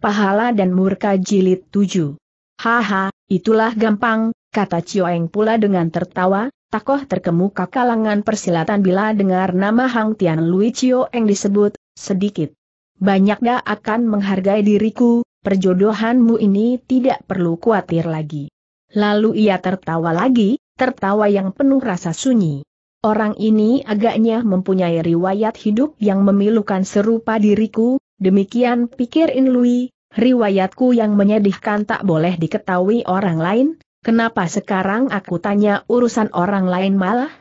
Pahala dan Murka Jilid 7. Haha, itulah gampang, kata Cioeng pula dengan tertawa, takoh terkemuka kalangan persilatan bila dengar nama Hang Tian Lui Cioeng disebut, sedikit. Banyaknya akan menghargai diriku, perjodohanmu ini tidak perlu khawatir lagi. Lalu ia tertawa lagi, tertawa yang penuh rasa sunyi. Orang ini agaknya mempunyai riwayat hidup yang memilukan serupa diriku, Demikian pikir In riwayatku yang menyedihkan tak boleh diketahui orang lain, kenapa sekarang aku tanya urusan orang lain malah?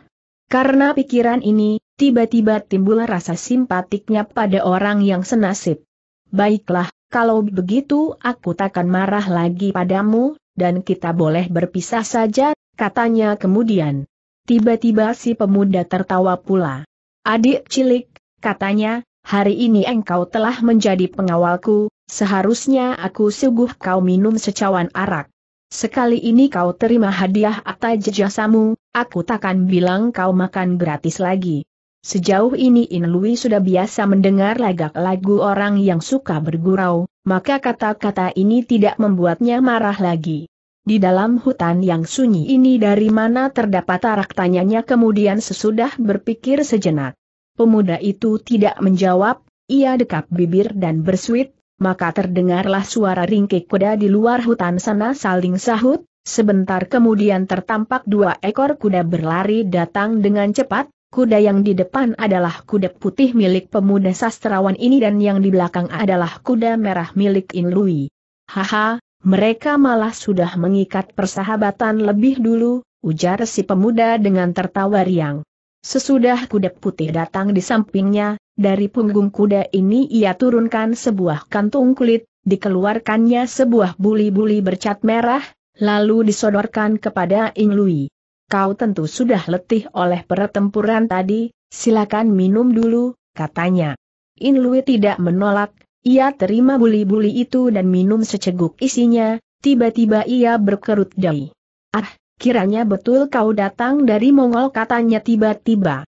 Karena pikiran ini, tiba-tiba timbul rasa simpatiknya pada orang yang senasib. Baiklah, kalau begitu aku takkan marah lagi padamu, dan kita boleh berpisah saja, katanya kemudian. Tiba-tiba si pemuda tertawa pula. Adik cilik, katanya, hari ini engkau telah menjadi pengawalku, seharusnya aku suguh kau minum secawan arak. Sekali ini kau terima hadiah atas jasamu, aku takkan bilang kau makan gratis lagi. Sejauh ini In sudah biasa mendengar lagak lagu orang yang suka bergurau, maka kata-kata ini tidak membuatnya marah lagi. Di dalam hutan yang sunyi ini dari mana terdapat arak tanyanya kemudian sesudah berpikir sejenak. Pemuda itu tidak menjawab, ia dekap bibir dan bersuit, maka terdengarlah suara ringkik kuda di luar hutan sana saling sahut, sebentar kemudian tertampak dua ekor kuda berlari datang dengan cepat, kuda yang di depan adalah kuda putih milik pemuda sastrawan ini dan yang di belakang adalah kuda merah milik Inlui. Haha, mereka malah sudah mengikat persahabatan lebih dulu, ujar si pemuda dengan tertawa riang. Sesudah kuda putih datang di sampingnya, dari punggung kuda ini ia turunkan sebuah kantung kulit, dikeluarkannya sebuah buli-buli bercat merah, lalu disodorkan kepada Ing Lui. Kau tentu sudah letih oleh pertempuran tadi, silakan minum dulu, katanya. In Lui tidak menolak, ia terima buli-buli itu dan minum seceguk isinya, tiba-tiba ia berkerut dahi. Ah, Kiranya betul kau datang dari Mongol katanya tiba-tiba.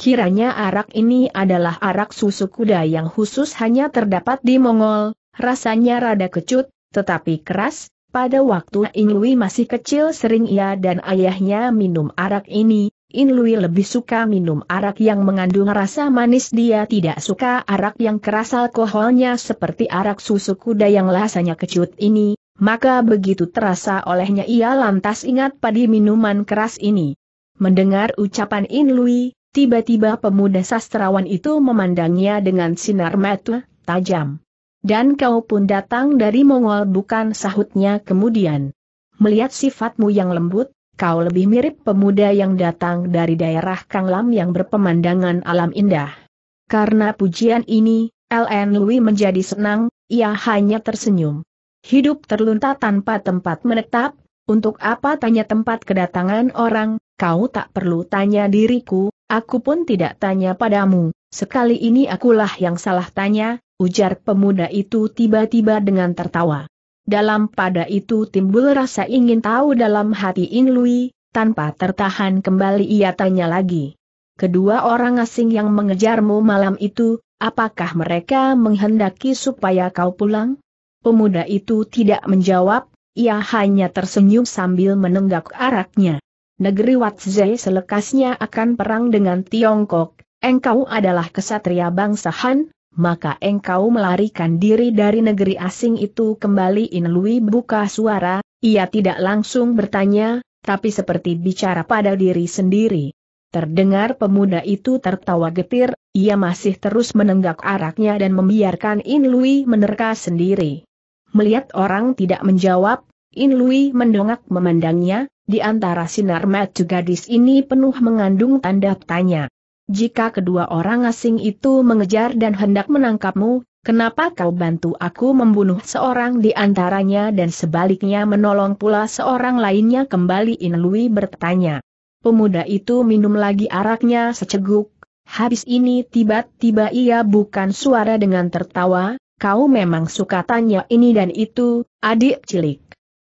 Kiranya arak ini adalah arak susu kuda yang khusus hanya terdapat di Mongol, rasanya rada kecut, tetapi keras, pada waktu Inlui masih kecil sering ia dan ayahnya minum arak ini, Inlui lebih suka minum arak yang mengandung rasa manis dia tidak suka arak yang keras alkoholnya seperti arak susu kuda yang rasanya kecut ini, maka begitu terasa olehnya ia lantas ingat padi minuman keras ini. Mendengar ucapan In Lui, tiba-tiba pemuda sastrawan itu memandangnya dengan sinar mata tajam. Dan kau pun datang dari Mongol bukan sahutnya kemudian. Melihat sifatmu yang lembut, kau lebih mirip pemuda yang datang dari daerah Kanglam yang berpemandangan alam indah. Karena pujian ini, LN Lui menjadi senang, ia hanya tersenyum. Hidup terlunta tanpa tempat menetap, untuk apa tanya tempat kedatangan orang, kau tak perlu tanya diriku, aku pun tidak tanya padamu, sekali ini akulah yang salah tanya, ujar pemuda itu tiba-tiba dengan tertawa. Dalam pada itu timbul rasa ingin tahu dalam hati Inlui. tanpa tertahan kembali ia tanya lagi. Kedua orang asing yang mengejarmu malam itu, apakah mereka menghendaki supaya kau pulang? Pemuda itu tidak menjawab, ia hanya tersenyum sambil menenggak araknya. Negeri Watzai selekasnya akan perang dengan Tiongkok, engkau adalah kesatria bangsa Han, maka engkau melarikan diri dari negeri asing itu kembali In lui buka suara, ia tidak langsung bertanya, tapi seperti bicara pada diri sendiri. Terdengar pemuda itu tertawa getir, ia masih terus menenggak araknya dan membiarkan In lui menerka sendiri. Melihat orang tidak menjawab, In Lui mendongak memandangnya, di antara sinar mata gadis ini penuh mengandung tanda tanya. Jika kedua orang asing itu mengejar dan hendak menangkapmu, kenapa kau bantu aku membunuh seorang di antaranya dan sebaliknya menolong pula seorang lainnya kembali In Lui bertanya. Pemuda itu minum lagi araknya seceguk, habis ini tiba-tiba ia bukan suara dengan tertawa, kau memang suka tanya ini dan itu, adik cilik.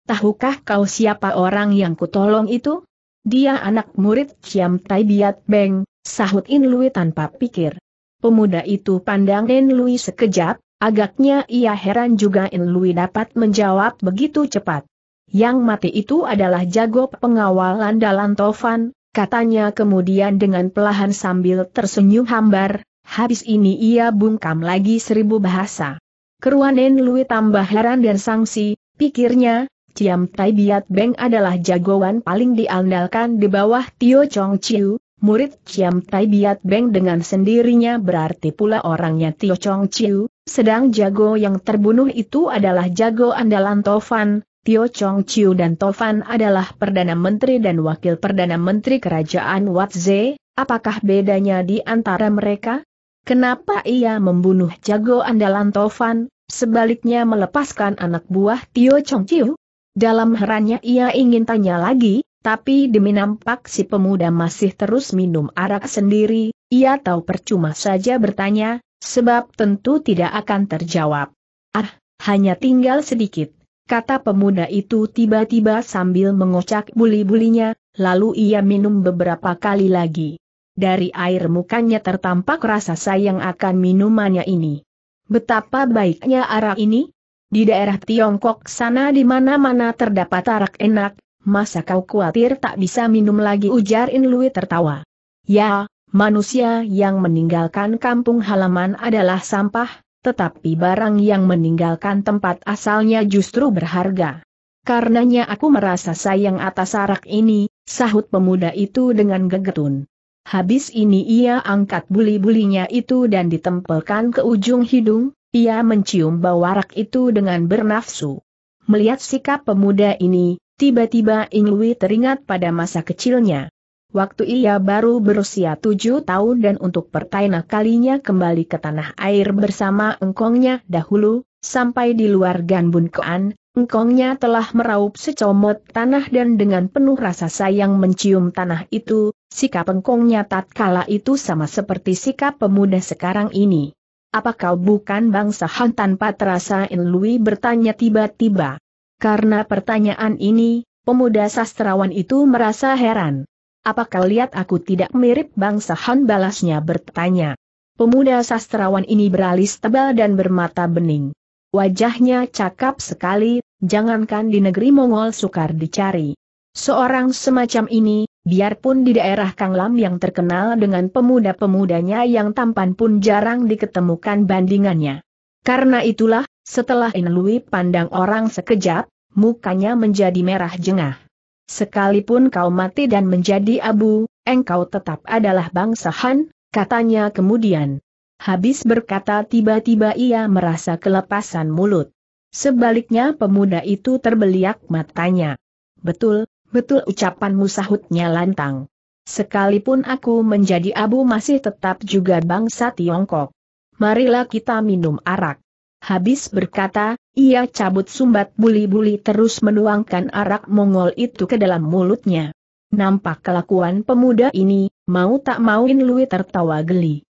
Tahukah kau siapa orang yang kutolong itu? Dia anak murid Ciam Tai Biat Beng, sahut In Lui tanpa pikir. Pemuda itu pandang In Lui sekejap, agaknya ia heran juga In Lui dapat menjawab begitu cepat. Yang mati itu adalah jago pengawalan dalam Tovan, katanya kemudian dengan pelahan sambil tersenyum hambar, Habis ini ia bungkam lagi seribu bahasa. Keruanen Lui tambah heran dan sangsi, pikirnya, Ciam Tai Biat Beng adalah jagoan paling diandalkan di bawah Tio Chong Chiu, murid Ciam Tai Biat Beng dengan sendirinya berarti pula orangnya Tio Chong Chiu, sedang jago yang terbunuh itu adalah jago andalan Tovan, Tio Chong Chiu dan Tovan adalah Perdana Menteri dan Wakil Perdana Menteri Kerajaan Watze, apakah bedanya di antara mereka? Kenapa ia membunuh jago andalan Tovan, sebaliknya melepaskan anak buah Tio Chong Chiu? Dalam herannya ia ingin tanya lagi, tapi demi nampak si pemuda masih terus minum arak sendiri, ia tahu percuma saja bertanya, sebab tentu tidak akan terjawab. Ah, hanya tinggal sedikit, kata pemuda itu tiba-tiba sambil mengocak buli-bulinya, lalu ia minum beberapa kali lagi dari air mukanya tertampak rasa sayang akan minumannya ini. Betapa baiknya arak ini? Di daerah Tiongkok sana di mana-mana terdapat arak enak, masa kau khawatir tak bisa minum lagi ujar Inlui Lui tertawa. Ya, manusia yang meninggalkan kampung halaman adalah sampah, tetapi barang yang meninggalkan tempat asalnya justru berharga. Karenanya aku merasa sayang atas arak ini, sahut pemuda itu dengan gegetun. Habis ini ia angkat buli-bulinya itu dan ditempelkan ke ujung hidung, ia mencium bau arak itu dengan bernafsu. Melihat sikap pemuda ini, tiba-tiba Ingwi teringat pada masa kecilnya. Waktu ia baru berusia tujuh tahun dan untuk pertama kalinya kembali ke tanah air bersama engkongnya dahulu, sampai di luar Ganbun Kean, Engkongnya telah meraup secomot tanah dan dengan penuh rasa sayang mencium tanah itu, sikap engkongnya tatkala itu sama seperti sikap pemuda sekarang ini. Apa kau bukan bangsa Han tanpa terasa Louis bertanya tiba-tiba. Karena pertanyaan ini, pemuda sastrawan itu merasa heran. Apa kau lihat aku tidak mirip bangsa Han balasnya bertanya. Pemuda sastrawan ini beralis tebal dan bermata bening. Wajahnya cakap sekali, jangankan di negeri Mongol sukar dicari. Seorang semacam ini, biarpun di daerah Kanglam yang terkenal dengan pemuda-pemudanya yang tampan pun jarang diketemukan bandingannya. Karena itulah, setelah Inlui pandang orang sekejap, mukanya menjadi merah jengah. Sekalipun kau mati dan menjadi abu, engkau tetap adalah bangsa Han, katanya kemudian. Habis berkata tiba-tiba ia merasa kelepasan mulut. Sebaliknya pemuda itu terbeliak matanya. Betul, betul ucapanmu sahutnya lantang. Sekalipun aku menjadi abu masih tetap juga bangsa Tiongkok. Marilah kita minum arak. Habis berkata, ia cabut sumbat buli-buli terus menuangkan arak Mongol itu ke dalam mulutnya. Nampak kelakuan pemuda ini, mau tak mauin Lui tertawa geli.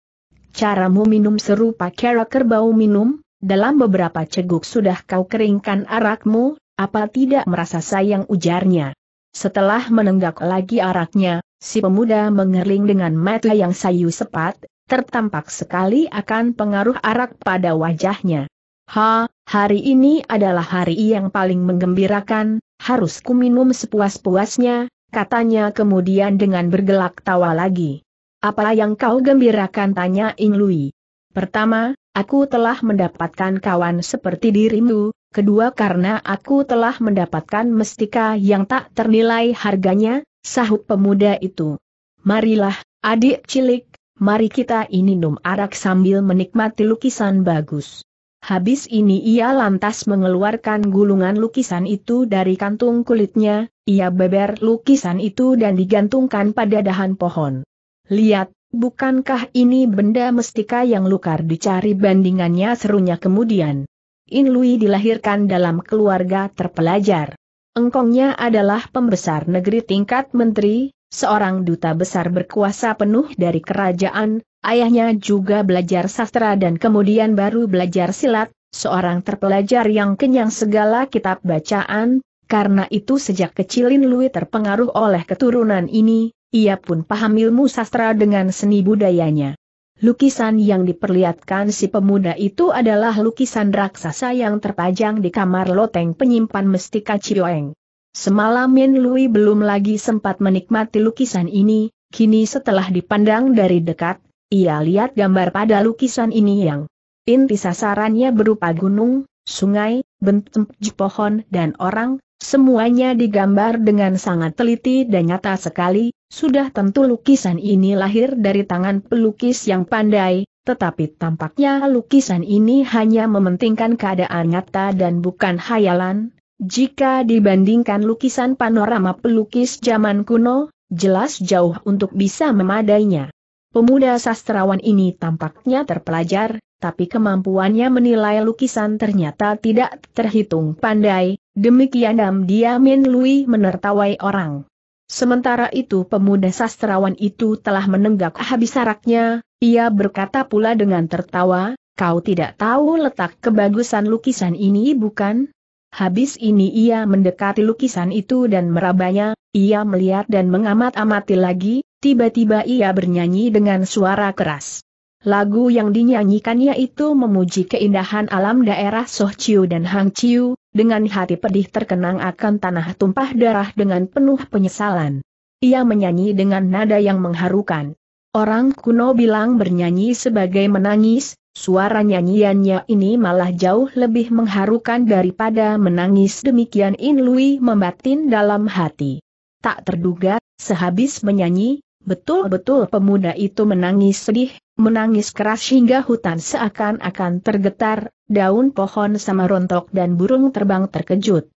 Caramu minum serupa kera kerbau minum, dalam beberapa ceguk sudah kau keringkan arakmu, apa tidak merasa sayang ujarnya. Setelah menenggak lagi araknya, si pemuda mengering dengan mata yang sayu sepat, tertampak sekali akan pengaruh arak pada wajahnya. Ha, hari ini adalah hari yang paling menggembirakan, harus ku minum sepuas-puasnya, katanya kemudian dengan bergelak tawa lagi. Apa yang kau gembirakan tanya Ing Lui. Pertama, Aku telah mendapatkan kawan seperti dirimu, kedua karena aku telah mendapatkan mestika yang tak ternilai harganya, sahut pemuda itu. Marilah, adik cilik, mari kita ini minum arak sambil menikmati lukisan bagus. Habis ini ia lantas mengeluarkan gulungan lukisan itu dari kantung kulitnya, ia beber lukisan itu dan digantungkan pada dahan pohon. Lihat, Bukankah ini benda mestika yang Lukar dicari bandingannya serunya kemudian? In Lui dilahirkan dalam keluarga terpelajar. Engkongnya adalah pembesar negeri tingkat menteri, seorang duta besar berkuasa penuh dari kerajaan, ayahnya juga belajar sastra dan kemudian baru belajar silat, seorang terpelajar yang kenyang segala kitab bacaan, karena itu sejak kecilin Lui terpengaruh oleh keturunan ini, ia pun paham ilmu sastra dengan seni budayanya. Lukisan yang diperlihatkan si pemuda itu adalah lukisan raksasa yang terpajang di kamar loteng penyimpan mestika Cioeng. Semalam Min Lui belum lagi sempat menikmati lukisan ini, kini setelah dipandang dari dekat, ia lihat gambar pada lukisan ini yang inti sasarannya berupa gunung, sungai, bentuk pohon dan orang, Semuanya digambar dengan sangat teliti dan nyata sekali, sudah tentu lukisan ini lahir dari tangan pelukis yang pandai, tetapi tampaknya lukisan ini hanya mementingkan keadaan nyata dan bukan hayalan. Jika dibandingkan lukisan panorama pelukis zaman kuno, jelas jauh untuk bisa memadainya. Pemuda sastrawan ini tampaknya terpelajar, tapi kemampuannya menilai lukisan ternyata tidak terhitung pandai, Demikian dam Diamin Lui menertawai orang. Sementara itu pemuda sastrawan itu telah menenggak habis araknya, ia berkata pula dengan tertawa, kau tidak tahu letak kebagusan lukisan ini bukan? Habis ini ia mendekati lukisan itu dan merabanya, ia melihat dan mengamat-amati lagi, tiba-tiba ia bernyanyi dengan suara keras. Lagu yang dinyanyikannya itu memuji keindahan alam daerah Sohciu dan Hangciu, dengan hati pedih terkenang akan tanah tumpah darah dengan penuh penyesalan. Ia menyanyi dengan nada yang mengharukan. Orang kuno bilang bernyanyi sebagai menangis, suara nyanyiannya ini malah jauh lebih mengharukan daripada menangis demikian In Lui membatin dalam hati. Tak terduga, sehabis menyanyi, Betul-betul pemuda itu menangis sedih, menangis keras hingga hutan seakan-akan tergetar, daun pohon sama rontok dan burung terbang terkejut.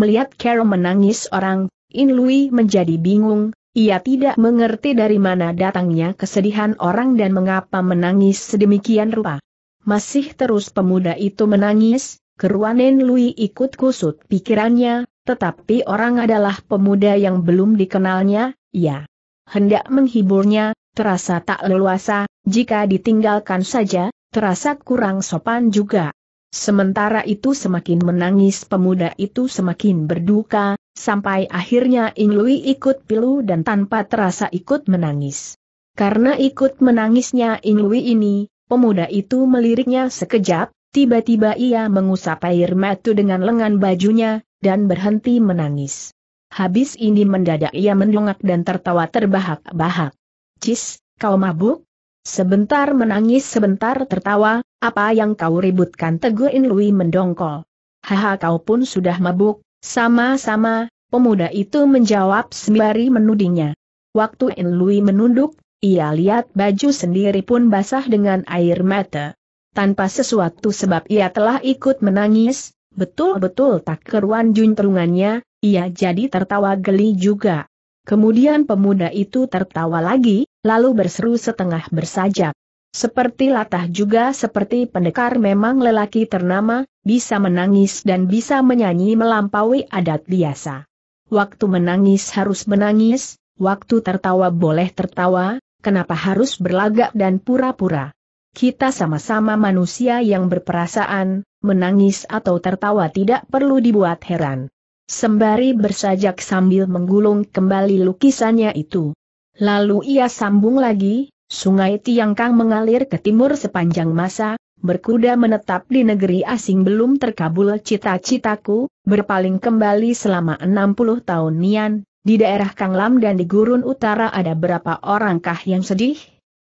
Melihat Carol menangis orang, In Lui menjadi bingung, ia tidak mengerti dari mana datangnya kesedihan orang dan mengapa menangis sedemikian rupa. Masih terus pemuda itu menangis, keruanin Lui ikut kusut pikirannya, tetapi orang adalah pemuda yang belum dikenalnya, ya hendak menghiburnya, terasa tak leluasa, jika ditinggalkan saja, terasa kurang sopan juga. Sementara itu semakin menangis pemuda itu semakin berduka, sampai akhirnya Lui ikut pilu dan tanpa terasa ikut menangis. Karena ikut menangisnya Lui ini, pemuda itu meliriknya sekejap, tiba-tiba ia mengusap air matu dengan lengan bajunya, dan berhenti menangis. Habis ini mendadak ia mendongak dan tertawa terbahak-bahak. Cis, kau mabuk? Sebentar menangis sebentar tertawa, apa yang kau ributkan Teguh Louis mendongkol. Haha kau pun sudah mabuk, sama-sama, pemuda itu menjawab sembari menudingnya. Waktu Inlui menunduk, ia lihat baju sendiri pun basah dengan air mata. Tanpa sesuatu sebab ia telah ikut menangis, betul-betul tak keruan junterungannya. Ia jadi tertawa geli juga. Kemudian pemuda itu tertawa lagi, lalu berseru setengah bersajak. Seperti latah juga seperti pendekar memang lelaki ternama, bisa menangis dan bisa menyanyi melampaui adat biasa. Waktu menangis harus menangis, waktu tertawa boleh tertawa, kenapa harus berlagak dan pura-pura? Kita sama-sama manusia yang berperasaan, menangis atau tertawa tidak perlu dibuat heran sembari bersajak sambil menggulung kembali lukisannya itu. Lalu ia sambung lagi, sungai Tiangkang mengalir ke timur sepanjang masa, berkuda menetap di negeri asing belum terkabul cita-citaku, berpaling kembali selama 60 tahun nian, di daerah Kanglam dan di gurun utara ada berapa orangkah yang sedih?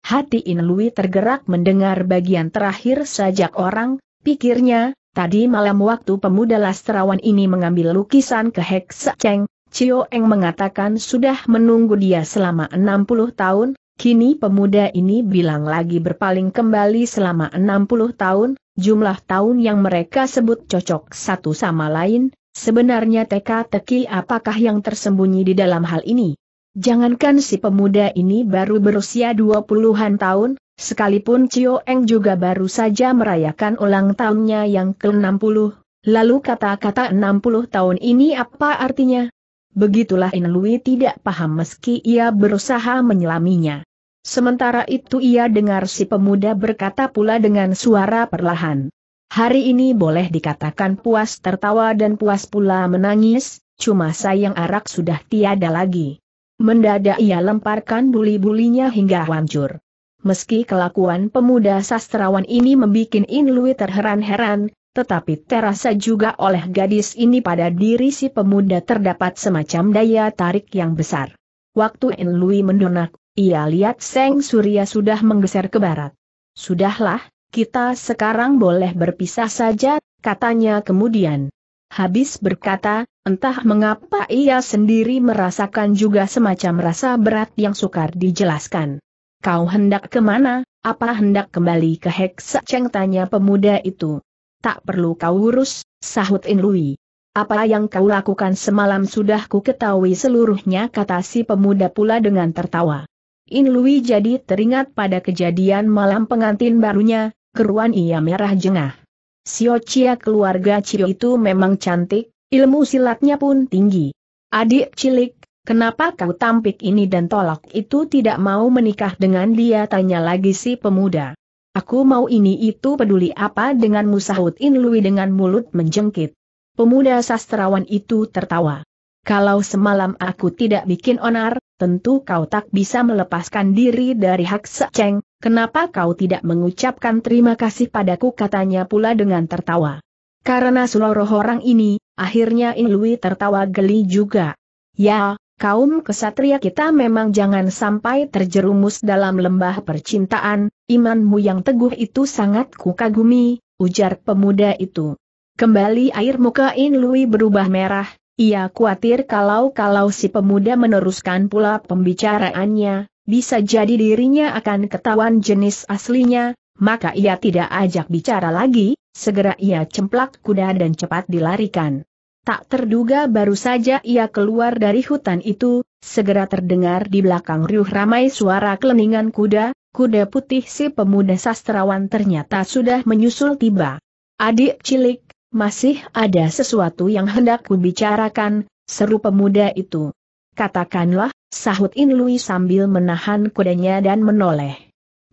Hati Inlui tergerak mendengar bagian terakhir sajak orang, pikirnya, Tadi malam waktu pemuda Lastrawan ini mengambil lukisan ke Hek Cheng, Cio Eng mengatakan sudah menunggu dia selama 60 tahun, kini pemuda ini bilang lagi berpaling kembali selama 60 tahun, jumlah tahun yang mereka sebut cocok satu sama lain, sebenarnya teka-teki apakah yang tersembunyi di dalam hal ini. Jangankan si pemuda ini baru berusia 20-an tahun, Sekalipun Cio Eng juga baru saja merayakan ulang tahunnya yang ke-60, lalu kata-kata 60 tahun ini apa artinya? Begitulah Inlui tidak paham meski ia berusaha menyelaminya. Sementara itu ia dengar si pemuda berkata pula dengan suara perlahan. Hari ini boleh dikatakan puas tertawa dan puas pula menangis, cuma sayang arak sudah tiada lagi. Mendadak ia lemparkan buli-bulinya hingga hancur. Meski kelakuan pemuda sastrawan ini membuat In Lui terheran-heran, tetapi terasa juga oleh gadis ini pada diri si pemuda terdapat semacam daya tarik yang besar. Waktu In Lui mendonak, ia lihat Seng Surya sudah menggeser ke barat. Sudahlah, kita sekarang boleh berpisah saja, katanya kemudian. Habis berkata, entah mengapa ia sendiri merasakan juga semacam rasa berat yang sukar dijelaskan. Kau hendak kemana, apa hendak kembali ke Heksa Cheng tanya pemuda itu. Tak perlu kau urus, sahut In Lui. Apa yang kau lakukan semalam sudah ku ketahui seluruhnya kata si pemuda pula dengan tertawa. In Lui jadi teringat pada kejadian malam pengantin barunya, keruan ia merah jengah. Sio Chia keluarga Cio itu memang cantik, ilmu silatnya pun tinggi. Adik cilik, Kenapa kau tampik ini dan tolak itu tidak mau menikah dengan dia? Tanya lagi si pemuda. Aku mau ini itu peduli apa denganmu sahut Inlui dengan mulut menjengkit. Pemuda sastrawan itu tertawa. Kalau semalam aku tidak bikin onar, tentu kau tak bisa melepaskan diri dari hak seceng, kenapa kau tidak mengucapkan terima kasih padaku katanya pula dengan tertawa. Karena seluruh orang ini, akhirnya Inlui tertawa geli juga. Ya, Kaum kesatria kita memang jangan sampai terjerumus dalam lembah percintaan, imanmu yang teguh itu sangat kukagumi, ujar pemuda itu. Kembali air muka Inlui berubah merah, ia khawatir kalau-kalau si pemuda meneruskan pula pembicaraannya, bisa jadi dirinya akan ketahuan jenis aslinya, maka ia tidak ajak bicara lagi, segera ia cemplak kuda dan cepat dilarikan. Tak terduga baru saja ia keluar dari hutan itu, segera terdengar di belakang riuh ramai suara keleningan kuda, kuda putih si pemuda sastrawan ternyata sudah menyusul tiba. Adik cilik, masih ada sesuatu yang hendak kubicarakan, seru pemuda itu. Katakanlah, sahut Inlui sambil menahan kudanya dan menoleh.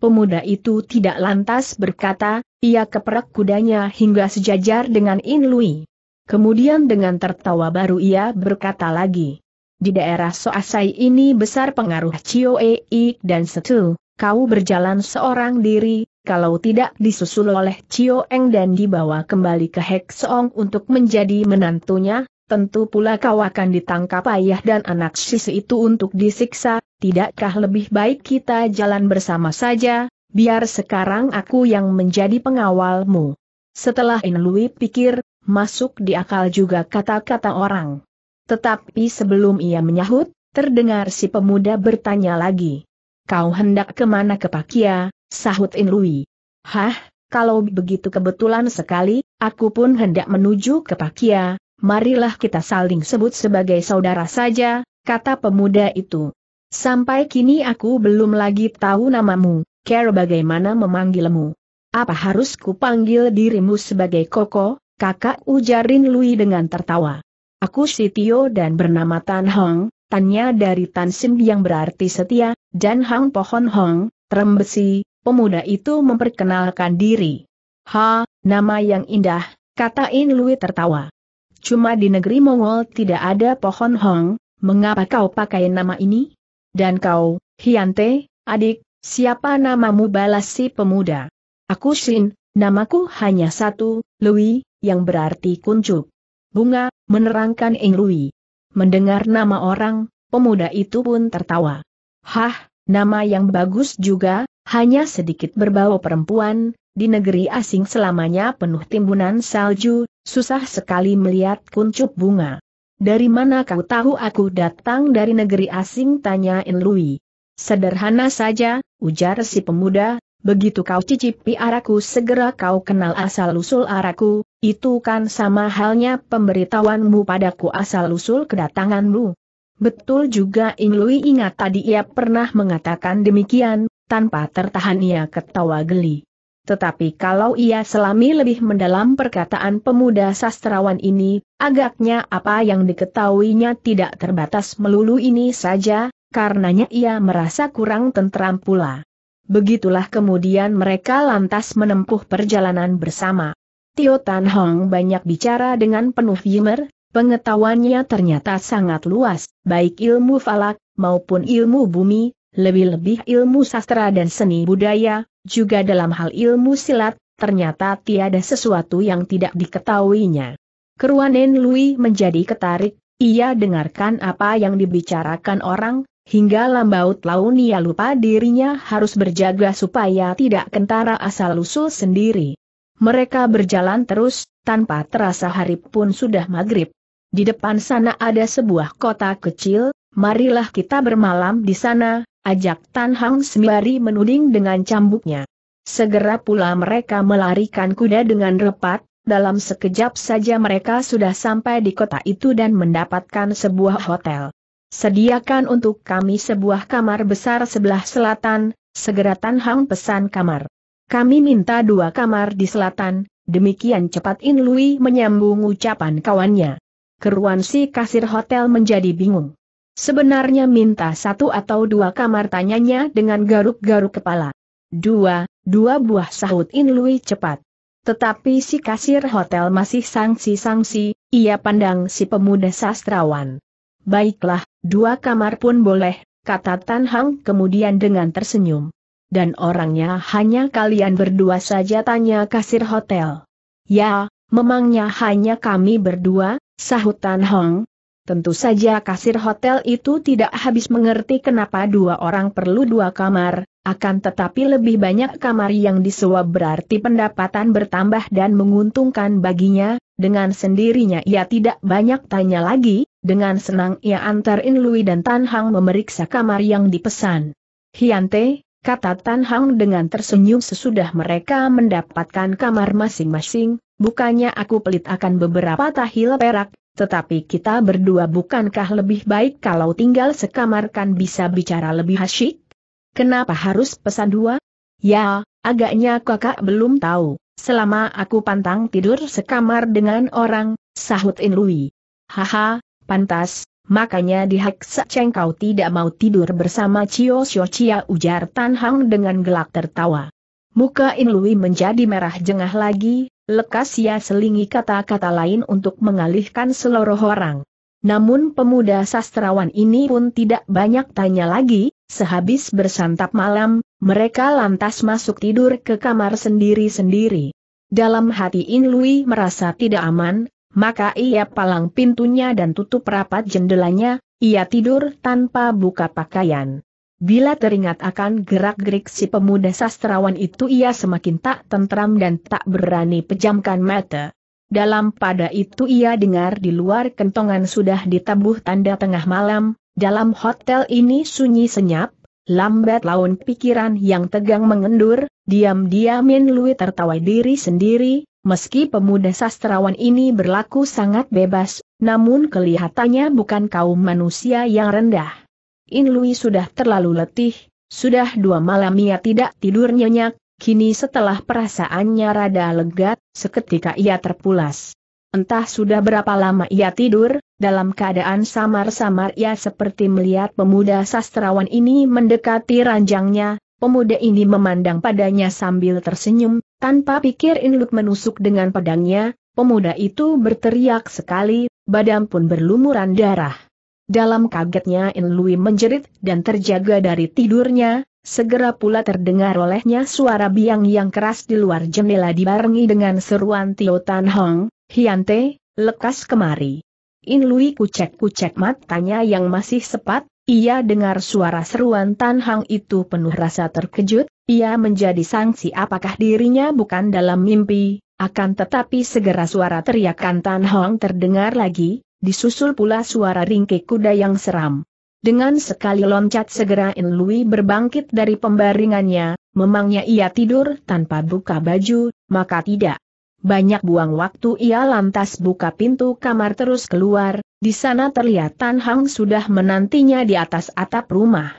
Pemuda itu tidak lantas berkata, ia keperak kudanya hingga sejajar dengan Inlui. Kemudian dengan tertawa baru ia berkata lagi. Di daerah Soasai ini besar pengaruh I, dan Setu, kau berjalan seorang diri, kalau tidak disusul oleh Cio Eng dan dibawa kembali ke Hek untuk menjadi menantunya, tentu pula kau akan ditangkap ayah dan anak sisi itu untuk disiksa, tidakkah lebih baik kita jalan bersama saja, biar sekarang aku yang menjadi pengawalmu. Setelah In pikir, masuk di akal juga kata-kata orang. Tetapi sebelum ia menyahut, terdengar si pemuda bertanya lagi. Kau hendak kemana ke Pakia, sahut Inlui. Hah, kalau begitu kebetulan sekali, aku pun hendak menuju ke Pakia, marilah kita saling sebut sebagai saudara saja, kata pemuda itu. Sampai kini aku belum lagi tahu namamu, care bagaimana memanggilmu. Apa harus kupanggil dirimu sebagai Koko? Kakak ujarin Lui dengan tertawa. Aku si Tio dan bernama Tan Hong, Tanya dari Tan Sim yang berarti setia, dan Hang Pohon Hong, terembesi. pemuda itu memperkenalkan diri. Ha, nama yang indah, katain In Lui tertawa. Cuma di negeri Mongol tidak ada Pohon Hong, mengapa kau pakai nama ini? Dan kau, Hiante, adik, siapa namamu balas si pemuda? Aku Shin, namaku hanya satu, Lui, yang berarti kuncup. Bunga, menerangkan Eng Lui. Mendengar nama orang, pemuda itu pun tertawa. Hah, nama yang bagus juga, hanya sedikit berbau perempuan, di negeri asing selamanya penuh timbunan salju, susah sekali melihat kuncup bunga. Dari mana kau tahu aku datang dari negeri asing tanya Ing Lui. Sederhana saja, ujar si pemuda, Begitu kau cicipi araku segera kau kenal asal-usul araku, itu kan sama halnya pemberitahuanmu padaku asal-usul kedatanganmu. Betul juga Lui ingat tadi ia pernah mengatakan demikian, tanpa tertahan ia ketawa geli. Tetapi kalau ia selami lebih mendalam perkataan pemuda sastrawan ini, agaknya apa yang diketahuinya tidak terbatas melulu ini saja, karenanya ia merasa kurang tentram pula. Begitulah kemudian mereka lantas menempuh perjalanan bersama. Tio Tan Hong banyak bicara dengan penuh yimer, pengetahuannya ternyata sangat luas, baik ilmu falak, maupun ilmu bumi, lebih-lebih ilmu sastra dan seni budaya, juga dalam hal ilmu silat, ternyata tiada sesuatu yang tidak diketahuinya. Keruanen Lui menjadi ketarik, ia dengarkan apa yang dibicarakan orang, hingga lambaut laun ia lupa dirinya harus berjaga supaya tidak kentara asal-usul sendiri. Mereka berjalan terus, tanpa terasa hari pun sudah maghrib. Di depan sana ada sebuah kota kecil, marilah kita bermalam di sana, ajak Tan Hang sembari menuding dengan cambuknya. Segera pula mereka melarikan kuda dengan repat, dalam sekejap saja mereka sudah sampai di kota itu dan mendapatkan sebuah hotel. Sediakan untuk kami sebuah kamar besar sebelah selatan, segera Tan Hang pesan kamar. Kami minta dua kamar di selatan, demikian cepat In Lui menyambung ucapan kawannya. Keruan si kasir hotel menjadi bingung. Sebenarnya minta satu atau dua kamar tanyanya dengan garuk-garuk kepala. Dua, dua buah sahut In Lui cepat. Tetapi si kasir hotel masih sangsi-sangsi, ia pandang si pemuda sastrawan. Baiklah, Dua kamar pun boleh, kata Tan Hang kemudian dengan tersenyum. Dan orangnya hanya kalian berdua saja tanya kasir hotel. Ya, memangnya hanya kami berdua, sahut Tan Hong. Tentu saja kasir hotel itu tidak habis mengerti kenapa dua orang perlu dua kamar, akan tetapi lebih banyak kamar yang disewa berarti pendapatan bertambah dan menguntungkan baginya, dengan sendirinya ia tidak banyak tanya lagi, dengan senang ia antar In Lui dan Tan Hang memeriksa kamar yang dipesan. Hiante, kata Tan Hang dengan tersenyum sesudah mereka mendapatkan kamar masing-masing, bukannya aku pelit akan beberapa tahil perak, tetapi kita berdua bukankah lebih baik kalau tinggal sekamar kan bisa bicara lebih asyik? Kenapa harus pesan dua? Ya, agaknya kakak belum tahu. Selama aku pantang tidur sekamar dengan orang, sahut Inlui. Haha, pantas, makanya di Hak kau tidak mau tidur bersama Cio Xiao Chia ujar Tan Hang dengan gelak tertawa. Muka Inlui menjadi merah jengah lagi, lekas ia selingi kata-kata lain untuk mengalihkan seluruh orang. Namun pemuda sastrawan ini pun tidak banyak tanya lagi, sehabis bersantap malam, mereka lantas masuk tidur ke kamar sendiri-sendiri. Dalam hati In Lui merasa tidak aman, maka ia palang pintunya dan tutup rapat jendelanya, ia tidur tanpa buka pakaian. Bila teringat akan gerak-gerik si pemuda sastrawan itu ia semakin tak tentram dan tak berani pejamkan mata. Dalam pada itu ia dengar di luar kentongan sudah ditabuh tanda tengah malam, dalam hotel ini sunyi senyap, Lambat laun pikiran yang tegang mengendur, diam diam Min Lui tertawa diri sendiri, meski pemuda sastrawan ini berlaku sangat bebas, namun kelihatannya bukan kaum manusia yang rendah. In Lui sudah terlalu letih, sudah dua malam ia tidak tidur nyenyak, kini setelah perasaannya rada legat, seketika ia terpulas. Entah sudah berapa lama ia tidur, dalam keadaan samar-samar ia seperti melihat pemuda sastrawan ini mendekati ranjangnya, pemuda ini memandang padanya sambil tersenyum, tanpa pikir Inlut menusuk dengan pedangnya, pemuda itu berteriak sekali, badan pun berlumuran darah. Dalam kagetnya In Inlui menjerit dan terjaga dari tidurnya, segera pula terdengar olehnya suara biang yang keras di luar jendela dibarengi dengan seruan Tio Tan Hong, Hiante, lekas kemari. In Lui kucek-kucek matanya yang masih sepat, ia dengar suara seruan Tan Hang itu penuh rasa terkejut, ia menjadi sangsi apakah dirinya bukan dalam mimpi, akan tetapi segera suara teriakan Tan Hang terdengar lagi, disusul pula suara ringkik kuda yang seram. Dengan sekali loncat segera In Lui berbangkit dari pembaringannya, memangnya ia tidur tanpa buka baju, maka tidak. Banyak buang waktu ia lantas buka pintu kamar terus keluar, di sana terlihat Tan Hang sudah menantinya di atas atap rumah.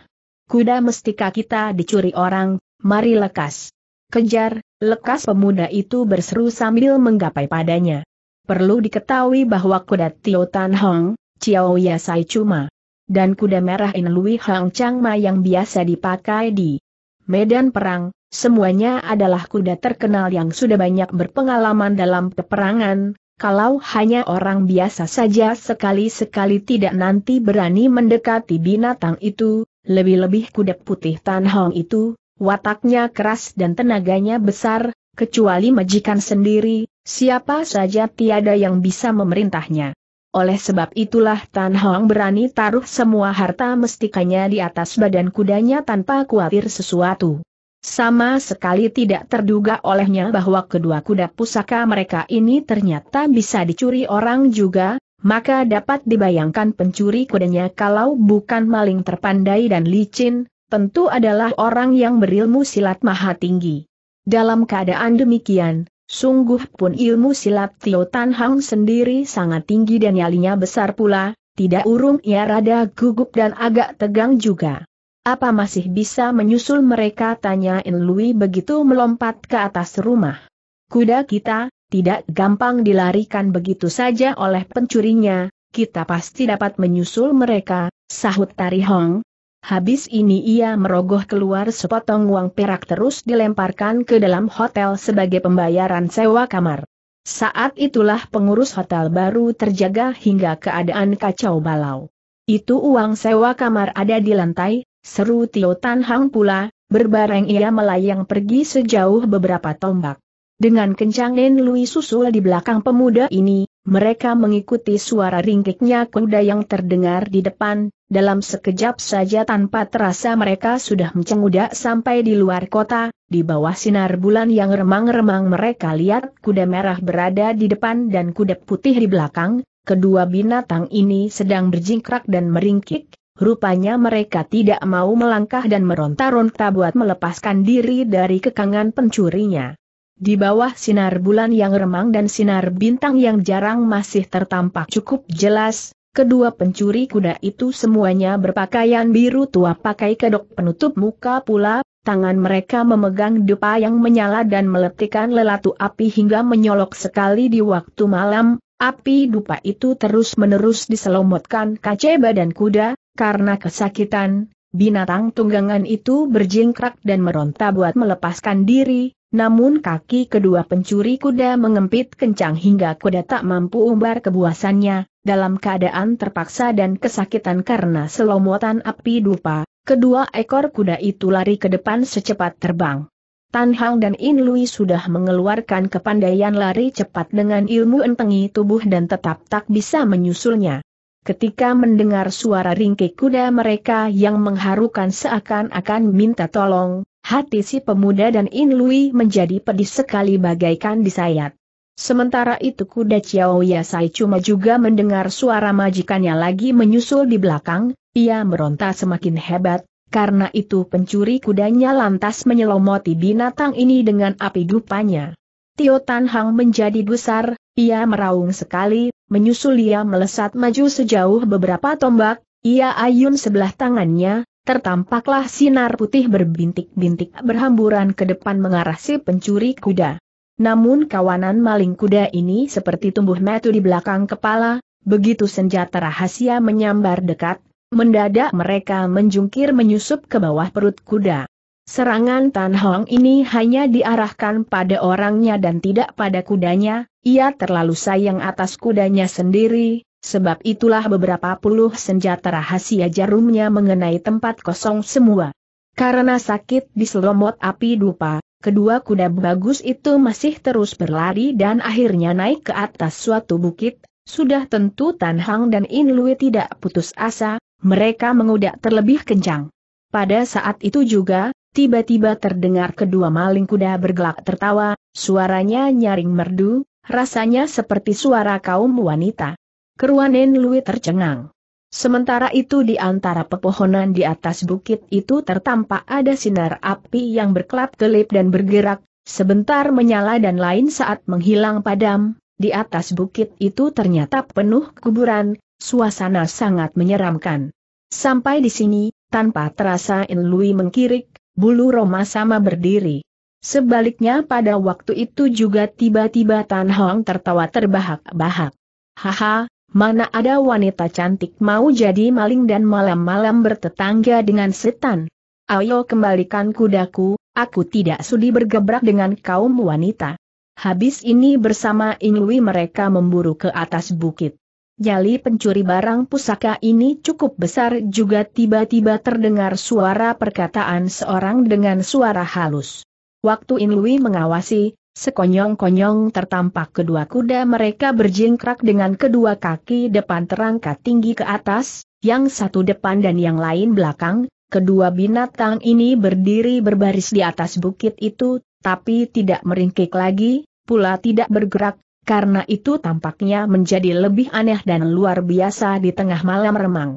Kuda mestika kita dicuri orang, mari lekas. Kejar, lekas pemuda itu berseru sambil menggapai padanya. Perlu diketahui bahwa kuda Tio Tan Hong, Chiao Ya Sai Cuma, dan kuda merah In Lui Hang Chang Ma yang biasa dipakai di medan perang, Semuanya adalah kuda terkenal yang sudah banyak berpengalaman dalam peperangan, kalau hanya orang biasa saja sekali-sekali tidak nanti berani mendekati binatang itu, lebih-lebih kuda putih Tan Hong itu, wataknya keras dan tenaganya besar, kecuali majikan sendiri, siapa saja tiada yang bisa memerintahnya. Oleh sebab itulah Tan Hong berani taruh semua harta mestikanya di atas badan kudanya tanpa khawatir sesuatu. Sama sekali tidak terduga olehnya bahwa kedua kuda pusaka mereka ini ternyata bisa dicuri orang juga, maka dapat dibayangkan pencuri kudanya kalau bukan maling terpandai dan licin, tentu adalah orang yang berilmu silat maha tinggi. Dalam keadaan demikian, sungguh pun ilmu silat Tio Tan Hang sendiri sangat tinggi dan nyalinya besar pula, tidak urung ia rada gugup dan agak tegang juga. Apa masih bisa menyusul mereka tanyain Lui begitu melompat ke atas rumah. Kuda kita, tidak gampang dilarikan begitu saja oleh pencurinya, kita pasti dapat menyusul mereka, sahut Tari Hong. Habis ini ia merogoh keluar sepotong uang perak terus dilemparkan ke dalam hotel sebagai pembayaran sewa kamar. Saat itulah pengurus hotel baru terjaga hingga keadaan kacau balau. Itu uang sewa kamar ada di lantai, Seru Tio Tan Hang pula, berbareng ia melayang pergi sejauh beberapa tombak. Dengan kencang Nen Lui susul di belakang pemuda ini, mereka mengikuti suara ringkiknya kuda yang terdengar di depan, dalam sekejap saja tanpa terasa mereka sudah mencengudak sampai di luar kota, di bawah sinar bulan yang remang-remang mereka lihat kuda merah berada di depan dan kuda putih di belakang, kedua binatang ini sedang berjingkrak dan meringkik, Rupanya mereka tidak mau melangkah dan meronta-ronta buat melepaskan diri dari kekangan pencurinya. Di bawah sinar bulan yang remang dan sinar bintang yang jarang masih tertampak cukup jelas, kedua pencuri kuda itu semuanya berpakaian biru tua pakai kedok penutup muka pula, tangan mereka memegang dupa yang menyala dan meletikkan lelatu api hingga menyolok sekali di waktu malam, Api dupa itu terus-menerus diselomotkan kaca dan kuda, karena kesakitan, binatang tunggangan itu berjingkrak dan meronta buat melepaskan diri, namun kaki kedua pencuri kuda mengempit kencang hingga kuda tak mampu umbar kebuasannya, dalam keadaan terpaksa dan kesakitan karena selomotan api dupa, kedua ekor kuda itu lari ke depan secepat terbang. Tan Hang dan In Lui sudah mengeluarkan kepandaian lari cepat dengan ilmu entengi tubuh dan tetap tak bisa menyusulnya ketika mendengar suara ringkik kuda mereka yang mengharukan seakan-akan minta tolong, hati si pemuda dan In Lui menjadi pedih sekali bagaikan disayat. Sementara itu kuda Chiao Yasai cuma juga mendengar suara majikannya lagi menyusul di belakang, ia meronta semakin hebat, karena itu pencuri kudanya lantas menyelomoti binatang ini dengan api dupanya. Tio Tan Hang menjadi besar, ia meraung sekali, menyusul ia melesat maju sejauh beberapa tombak, ia ayun sebelah tangannya, tertampaklah sinar putih berbintik-bintik berhamburan ke depan mengarah si pencuri kuda. Namun kawanan maling kuda ini seperti tumbuh metu di belakang kepala, begitu senjata rahasia menyambar dekat, mendadak mereka menjungkir menyusup ke bawah perut kuda. Serangan Tan Hong ini hanya diarahkan pada orangnya dan tidak pada kudanya, ia terlalu sayang atas kudanya sendiri, sebab itulah beberapa puluh senjata rahasia jarumnya mengenai tempat kosong semua. Karena sakit di selomot api dupa, kedua kuda bagus itu masih terus berlari dan akhirnya naik ke atas suatu bukit, sudah tentu Tan Hong dan In Lui tidak putus asa, mereka mengudak terlebih kencang. Pada saat itu juga, Tiba-tiba terdengar kedua maling kuda bergelak tertawa, suaranya nyaring merdu, rasanya seperti suara kaum wanita. Keruanen Lui tercengang. Sementara itu di antara pepohonan di atas bukit itu tertampak ada sinar api yang berkelap-kelip dan bergerak, sebentar menyala dan lain saat menghilang padam, di atas bukit itu ternyata penuh kuburan, suasana sangat menyeramkan. Sampai di sini, tanpa terasa In Lui mengkirik, bulu Roma sama berdiri. Sebaliknya pada waktu itu juga tiba-tiba Tan Hong tertawa terbahak-bahak. Haha, mana ada wanita cantik mau jadi maling dan malam-malam bertetangga dengan setan. Ayo kembalikan kudaku, aku tidak sudi bergebrak dengan kaum wanita. Habis ini bersama Inui mereka memburu ke atas bukit. Jali pencuri barang pusaka ini cukup besar juga tiba-tiba terdengar suara perkataan seorang dengan suara halus. Waktu Inui mengawasi, sekonyong-konyong tertampak kedua kuda mereka berjingkrak dengan kedua kaki depan terangkat tinggi ke atas, yang satu depan dan yang lain belakang, kedua binatang ini berdiri berbaris di atas bukit itu, tapi tidak meringkik lagi, pula tidak bergerak karena itu tampaknya menjadi lebih aneh dan luar biasa di tengah malam remang.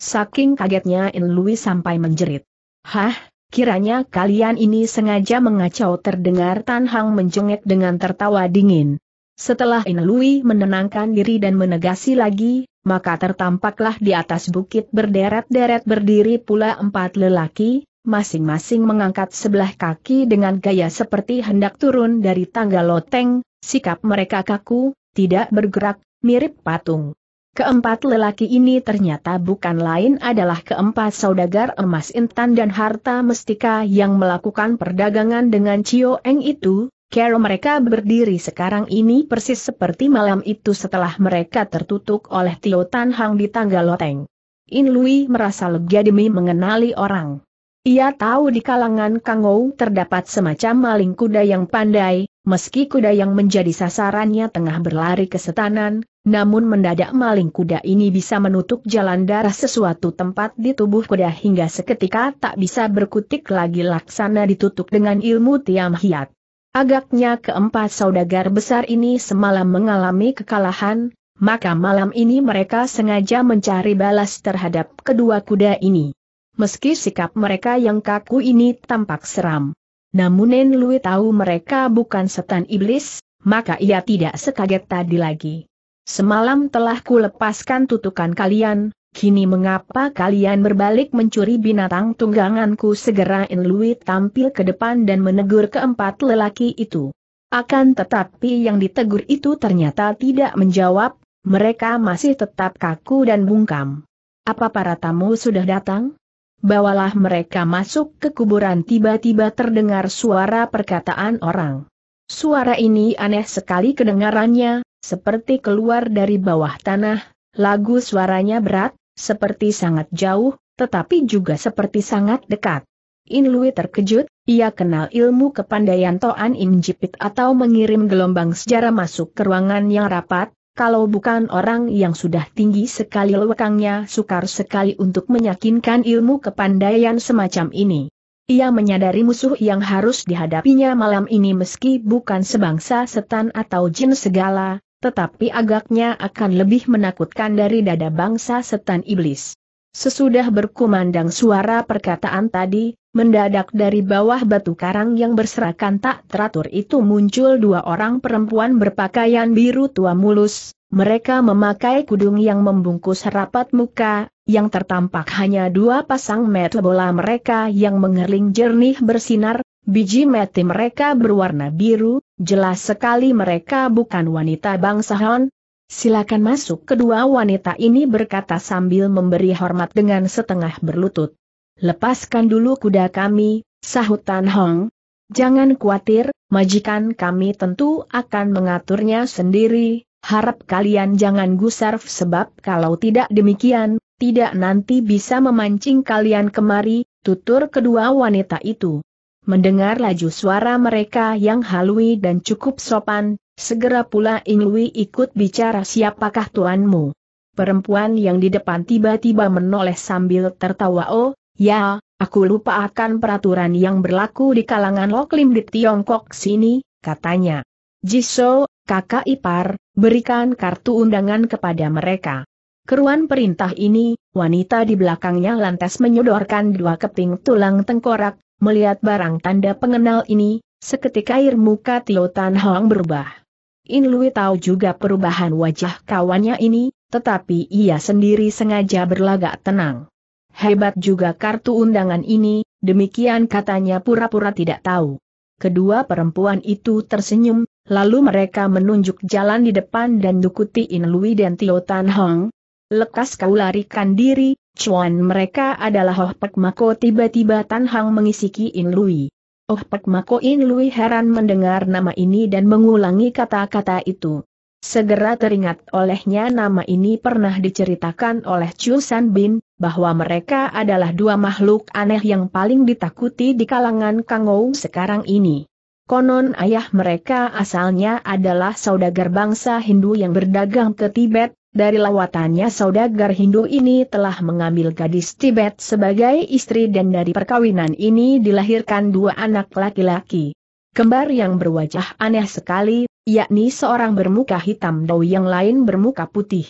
Saking kagetnya In Lui sampai menjerit. Hah, kiranya kalian ini sengaja mengacau terdengar Tan Hang menjengek dengan tertawa dingin. Setelah In Lui menenangkan diri dan menegasi lagi, maka tertampaklah di atas bukit berderet-deret berdiri pula empat lelaki, masing-masing mengangkat sebelah kaki dengan gaya seperti hendak turun dari tangga loteng, Sikap mereka kaku, tidak bergerak, mirip patung. Keempat lelaki ini ternyata bukan lain adalah keempat saudagar emas intan dan harta mestika yang melakukan perdagangan dengan Cio Eng itu, Kero mereka berdiri sekarang ini persis seperti malam itu setelah mereka tertutup oleh Tio Tan Hang di tangga loteng. In Lui merasa lega demi mengenali orang. Ia tahu di kalangan Kangou terdapat semacam maling kuda yang pandai, Meski kuda yang menjadi sasarannya tengah berlari ke setanan, namun mendadak maling kuda ini bisa menutup jalan darah sesuatu tempat di tubuh kuda hingga seketika tak bisa berkutik lagi laksana ditutup dengan ilmu tiam hiat. Agaknya keempat saudagar besar ini semalam mengalami kekalahan, maka malam ini mereka sengaja mencari balas terhadap kedua kuda ini. Meski sikap mereka yang kaku ini tampak seram namun Nen Lui tahu mereka bukan setan iblis, maka ia tidak sekaget tadi lagi. Semalam telah kulepaskan tutukan kalian, kini mengapa kalian berbalik mencuri binatang tungganganku segera Nen Lui tampil ke depan dan menegur keempat lelaki itu. Akan tetapi yang ditegur itu ternyata tidak menjawab, mereka masih tetap kaku dan bungkam. Apa para tamu sudah datang? bawalah mereka masuk ke kuburan tiba-tiba terdengar suara perkataan orang. Suara ini aneh sekali kedengarannya, seperti keluar dari bawah tanah, lagu suaranya berat, seperti sangat jauh, tetapi juga seperti sangat dekat. Inlui terkejut, ia kenal ilmu kepandaian Toan Im atau mengirim gelombang sejarah masuk ke ruangan yang rapat, kalau bukan orang yang sudah tinggi sekali lewakangnya, sukar sekali untuk menyakinkan ilmu kepandaian semacam ini. Ia menyadari musuh yang harus dihadapinya malam ini meski bukan sebangsa setan atau jin segala, tetapi agaknya akan lebih menakutkan dari dada bangsa setan iblis. Sesudah berkumandang suara perkataan tadi, mendadak dari bawah batu karang yang berserakan tak teratur itu muncul dua orang perempuan berpakaian biru tua mulus, mereka memakai kudung yang membungkus rapat muka, yang tertampak hanya dua pasang mata bola mereka yang mengerling jernih bersinar, biji mata mereka berwarna biru, jelas sekali mereka bukan wanita bangsawan. Silakan masuk kedua wanita ini berkata sambil memberi hormat dengan setengah berlutut. Lepaskan dulu kuda kami, sahut Tan Hong. Jangan khawatir, majikan kami tentu akan mengaturnya sendiri, harap kalian jangan gusar sebab kalau tidak demikian, tidak nanti bisa memancing kalian kemari, tutur kedua wanita itu. Mendengar laju suara mereka yang halui dan cukup sopan, Segera pula Inglui ikut bicara siapakah tuanmu. Perempuan yang di depan tiba-tiba menoleh sambil tertawa oh, ya, aku lupa akan peraturan yang berlaku di kalangan Loklim di Tiongkok sini, katanya. Jiso, kakak ipar, berikan kartu undangan kepada mereka. Keruan perintah ini, wanita di belakangnya lantas menyodorkan dua keping tulang tengkorak, melihat barang tanda pengenal ini, seketika air muka Tio Tan Hong berubah. In Lui tahu juga perubahan wajah kawannya ini, tetapi ia sendiri sengaja berlagak tenang. Hebat juga kartu undangan ini, demikian katanya pura-pura tidak tahu. Kedua perempuan itu tersenyum, lalu mereka menunjuk jalan di depan dan dukuti In Lui dan Tio Tan Hong. Lekas kau larikan diri, cuan mereka adalah Hoh Pek Mako tiba-tiba Tan Hong mengisiki In Lui. Oh Pek Makoin Lui heran mendengar nama ini dan mengulangi kata-kata itu. Segera teringat olehnya nama ini pernah diceritakan oleh Chu San Bin, bahwa mereka adalah dua makhluk aneh yang paling ditakuti di kalangan Kangou sekarang ini. Konon ayah mereka asalnya adalah saudagar bangsa Hindu yang berdagang ke Tibet, dari lawatannya saudagar Hindu ini telah mengambil gadis Tibet sebagai istri dan dari perkawinan ini dilahirkan dua anak laki-laki. Kembar yang berwajah aneh sekali, yakni seorang bermuka hitam dan yang lain bermuka putih.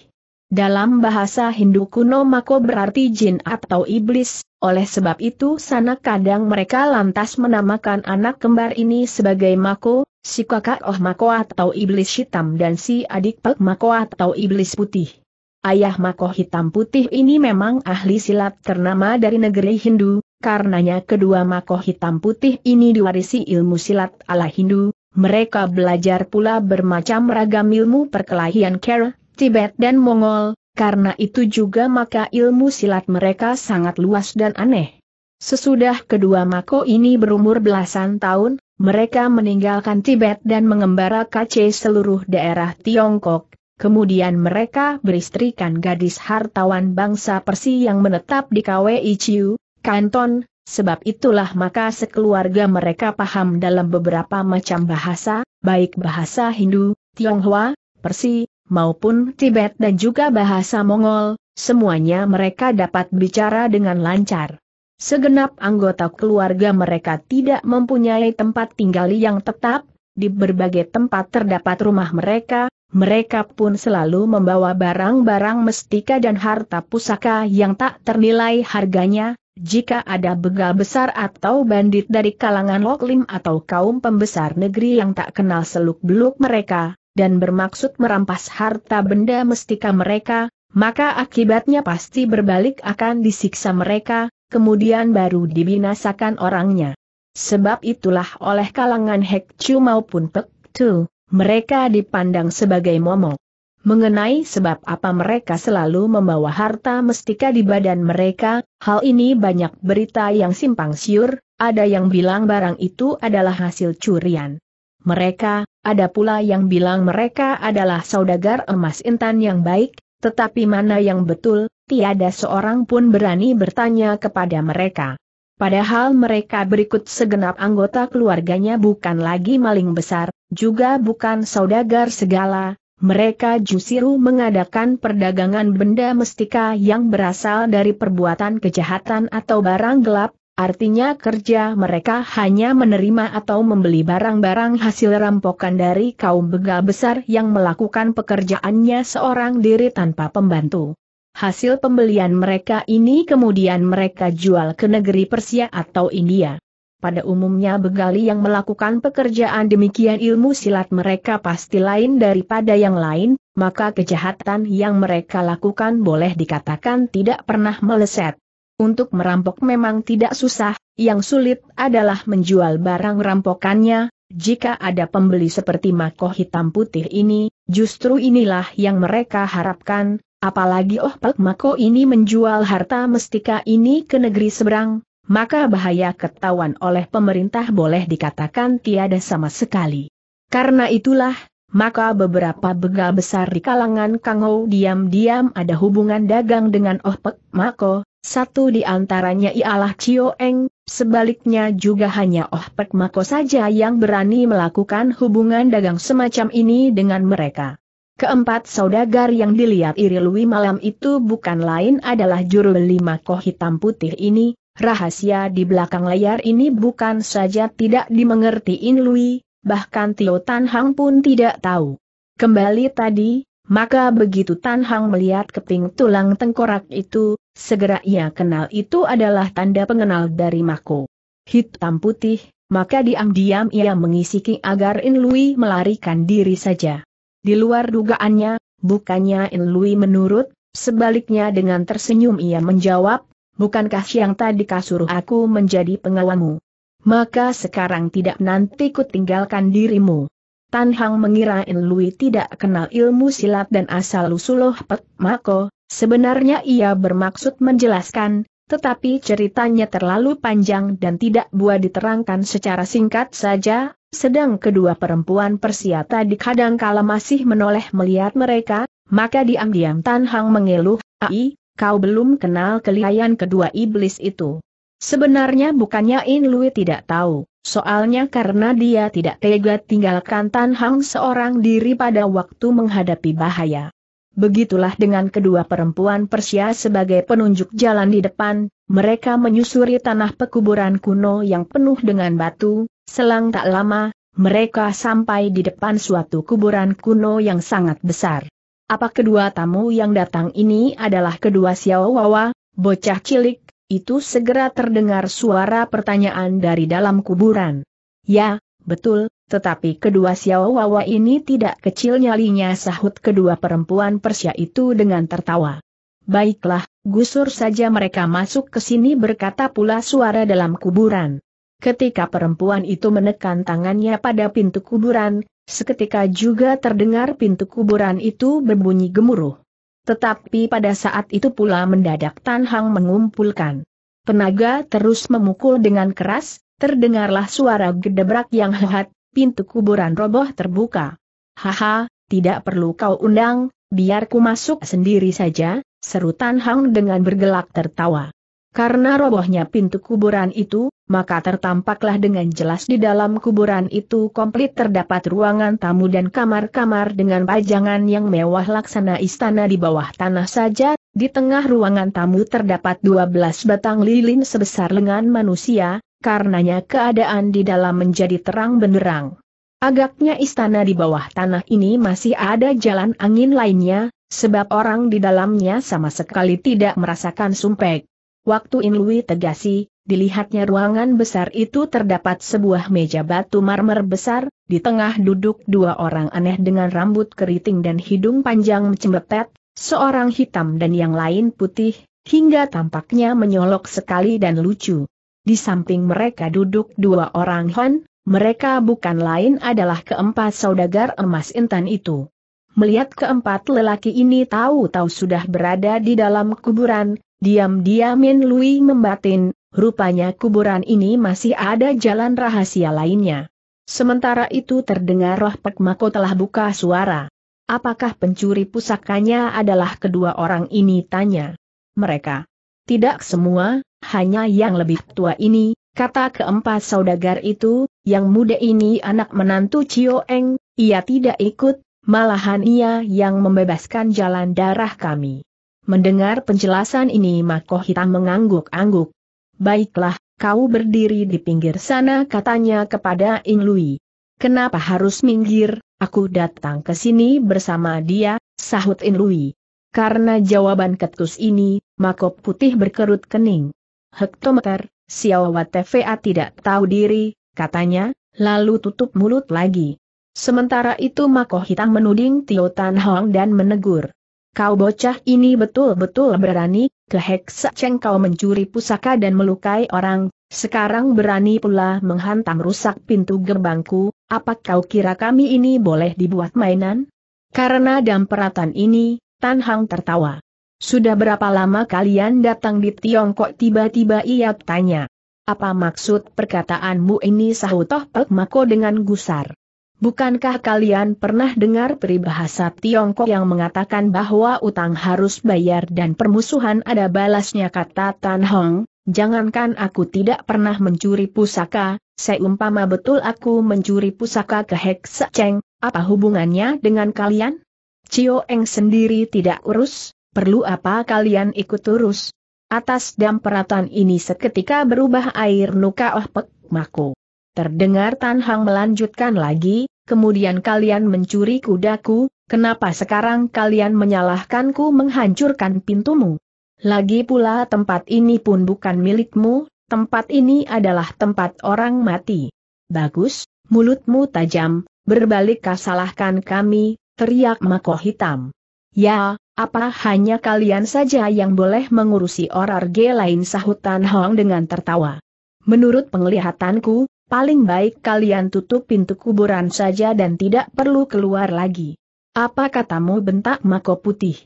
Dalam bahasa Hindu kuno mako berarti jin atau iblis, oleh sebab itu sana kadang mereka lantas menamakan anak kembar ini sebagai mako, si kakak oh mako atau iblis hitam dan si adik pek mako atau iblis putih. Ayah mako hitam putih ini memang ahli silat ternama dari negeri Hindu, karenanya kedua mako hitam putih ini diwarisi ilmu silat ala Hindu, mereka belajar pula bermacam ragam ilmu perkelahian kera, Tibet dan Mongol, karena itu juga maka ilmu silat mereka sangat luas dan aneh. Sesudah kedua Mako ini berumur belasan tahun, mereka meninggalkan Tibet dan mengembara kace seluruh daerah Tiongkok, kemudian mereka beristrikan gadis hartawan bangsa Persi yang menetap di KWI Chiu, Kanton, sebab itulah maka sekeluarga mereka paham dalam beberapa macam bahasa, baik bahasa Hindu, Tionghoa, Persi, maupun Tibet dan juga bahasa Mongol, semuanya mereka dapat bicara dengan lancar. Segenap anggota keluarga mereka tidak mempunyai tempat tinggal yang tetap, di berbagai tempat terdapat rumah mereka, mereka pun selalu membawa barang-barang mestika dan harta pusaka yang tak ternilai harganya, jika ada begal besar atau bandit dari kalangan Loklim atau kaum pembesar negeri yang tak kenal seluk-beluk mereka, dan bermaksud merampas harta benda mestika mereka, maka akibatnya pasti berbalik akan disiksa mereka, kemudian baru dibinasakan orangnya. Sebab itulah oleh kalangan Hek Chu maupun Pek Tu, mereka dipandang sebagai momok. Mengenai sebab apa mereka selalu membawa harta mestika di badan mereka, hal ini banyak berita yang simpang siur, ada yang bilang barang itu adalah hasil curian. Mereka, ada pula yang bilang mereka adalah saudagar emas intan yang baik, tetapi mana yang betul, tiada seorang pun berani bertanya kepada mereka. Padahal mereka berikut segenap anggota keluarganya bukan lagi maling besar, juga bukan saudagar segala, mereka justru mengadakan perdagangan benda mestika yang berasal dari perbuatan kejahatan atau barang gelap, Artinya kerja mereka hanya menerima atau membeli barang-barang hasil rampokan dari kaum begal besar yang melakukan pekerjaannya seorang diri tanpa pembantu. Hasil pembelian mereka ini kemudian mereka jual ke negeri Persia atau India. Pada umumnya begali yang melakukan pekerjaan demikian ilmu silat mereka pasti lain daripada yang lain, maka kejahatan yang mereka lakukan boleh dikatakan tidak pernah meleset. Untuk merampok memang tidak susah, yang sulit adalah menjual barang rampokannya, jika ada pembeli seperti makoh hitam putih ini, justru inilah yang mereka harapkan, apalagi oh Pak Mako ini menjual harta mestika ini ke negeri seberang, maka bahaya ketahuan oleh pemerintah boleh dikatakan tiada sama sekali. Karena itulah, maka beberapa begal besar di kalangan kangou diam-diam ada hubungan dagang dengan Oh Pek Mako, satu di antaranya ialah Cio Eng, sebaliknya juga hanya Oh Pek Mako saja yang berani melakukan hubungan dagang semacam ini dengan mereka. Keempat saudagar yang dilihat Iri Lui malam itu bukan lain adalah juru lima Mako hitam putih ini, rahasia di belakang layar ini bukan saja tidak dimengerti Inlui, Lui, bahkan Tio Tan Hang pun tidak tahu. Kembali tadi, maka begitu Tan Hang melihat keping tulang tengkorak itu, segera ia kenal itu adalah tanda pengenal dari Mako. Hitam putih, maka diam-diam ia mengisiki agar In Lui melarikan diri saja. Di luar dugaannya, bukannya In Lui menurut, sebaliknya dengan tersenyum ia menjawab, bukankah siang tadi kasur aku menjadi pengawamu? Maka sekarang tidak nanti ku tinggalkan dirimu. Tan Hang mengira In Lui tidak kenal ilmu silat dan asal-usul Pek Mako, sebenarnya ia bermaksud menjelaskan, tetapi ceritanya terlalu panjang dan tidak buah diterangkan secara singkat saja, sedang kedua perempuan Persia tadi kadangkala masih menoleh melihat mereka, maka diam-diam Tan Hang mengeluh, Ai, kau belum kenal kelihayan kedua iblis itu. Sebenarnya bukannya In Lui tidak tahu. Soalnya karena dia tidak tega tinggalkan Tan Hang seorang diri pada waktu menghadapi bahaya. Begitulah dengan kedua perempuan Persia sebagai penunjuk jalan di depan, mereka menyusuri tanah pekuburan kuno yang penuh dengan batu, selang tak lama, mereka sampai di depan suatu kuburan kuno yang sangat besar. Apa kedua tamu yang datang ini adalah kedua Xiao Wawa, bocah cilik, itu segera terdengar suara pertanyaan dari dalam kuburan. Ya, betul, tetapi kedua siawawa ini tidak kecil nyalinya sahut kedua perempuan Persia itu dengan tertawa. Baiklah, gusur saja mereka masuk ke sini berkata pula suara dalam kuburan. Ketika perempuan itu menekan tangannya pada pintu kuburan, seketika juga terdengar pintu kuburan itu berbunyi gemuruh. Tetapi pada saat itu pula mendadak Tan Hang mengumpulkan. tenaga terus memukul dengan keras, terdengarlah suara gedebrak yang hehat, pintu kuburan roboh terbuka. Haha, tidak perlu kau undang, biar ku masuk sendiri saja, seru Tan Hang dengan bergelak tertawa. Karena robohnya pintu kuburan itu, maka tertampaklah dengan jelas di dalam kuburan itu komplit terdapat ruangan tamu dan kamar-kamar dengan pajangan yang mewah laksana istana di bawah tanah saja, di tengah ruangan tamu terdapat 12 batang lilin sebesar lengan manusia, karenanya keadaan di dalam menjadi terang benderang. Agaknya istana di bawah tanah ini masih ada jalan angin lainnya, sebab orang di dalamnya sama sekali tidak merasakan sumpek. Waktu Inlui tegasi, Dilihatnya ruangan besar itu terdapat sebuah meja batu marmer besar, di tengah duduk dua orang aneh dengan rambut keriting dan hidung panjang cembetet, seorang hitam dan yang lain putih, hingga tampaknya menyolok sekali dan lucu. Di samping mereka duduk dua orang Han, mereka bukan lain adalah keempat saudagar emas intan itu. Melihat keempat lelaki ini tahu-tahu sudah berada di dalam kuburan, diam-diamin Lui membatin, Rupanya kuburan ini masih ada jalan rahasia lainnya. Sementara itu terdengar roh Pek Mako telah buka suara. Apakah pencuri pusakanya adalah kedua orang ini tanya. Mereka. Tidak semua, hanya yang lebih tua ini, kata keempat saudagar itu, yang muda ini anak menantu Cio Eng, ia tidak ikut, malahan ia yang membebaskan jalan darah kami. Mendengar penjelasan ini Mako Hitam mengangguk-angguk. Baiklah, kau berdiri di pinggir sana katanya kepada Ing Lui. Kenapa harus minggir, aku datang ke sini bersama dia, sahut In Lui. Karena jawaban ketus ini, Makob putih berkerut kening. Hektometer, Siawa TVA tidak tahu diri, katanya, lalu tutup mulut lagi. Sementara itu Mako Hitam menuding Tio Tan Hong dan menegur. Kau bocah ini betul-betul berani, keheksa ceng kau mencuri pusaka dan melukai orang, sekarang berani pula menghantam rusak pintu gerbangku, apa kau kira kami ini boleh dibuat mainan? Karena damperatan ini, Tan Hang tertawa. Sudah berapa lama kalian datang di Tiongkok tiba-tiba ia tanya. Apa maksud perkataanmu ini sahut Toh Pek Mako dengan gusar? Bukankah kalian pernah dengar peribahasa Tiongkok yang mengatakan bahwa utang harus bayar dan permusuhan ada balasnya kata Tan Hong? Jangankan aku tidak pernah mencuri pusaka, seumpama betul aku mencuri pusaka ke Hek Cheng, apa hubungannya dengan kalian? Cio Eng sendiri tidak urus, perlu apa kalian ikut urus? Atas damperatan ini seketika berubah air nuka Oh Pek Mako. Terdengar Tan Hang melanjutkan lagi, kemudian kalian mencuri kudaku, kenapa sekarang kalian menyalahkanku menghancurkan pintumu? Lagi pula tempat ini pun bukan milikmu, tempat ini adalah tempat orang mati. Bagus, mulutmu tajam, berbalik kasalahkan kami, teriak Mako Hitam. Ya, apa hanya kalian saja yang boleh mengurusi orang lain sahutan Hong dengan tertawa. Menurut penglihatanku, paling baik kalian tutup pintu kuburan saja dan tidak perlu keluar lagi. Apa katamu bentak Mako Putih?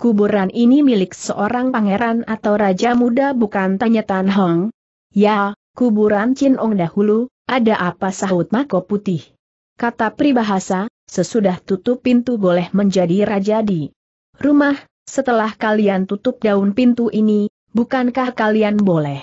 Kuburan ini milik seorang pangeran atau raja muda bukan tanya Tan Hong? Ya, kuburan Chin Ong dahulu, ada apa sahut Mako Putih? Kata Pribahasa, sesudah tutup pintu boleh menjadi raja di rumah, setelah kalian tutup daun pintu ini, bukankah kalian boleh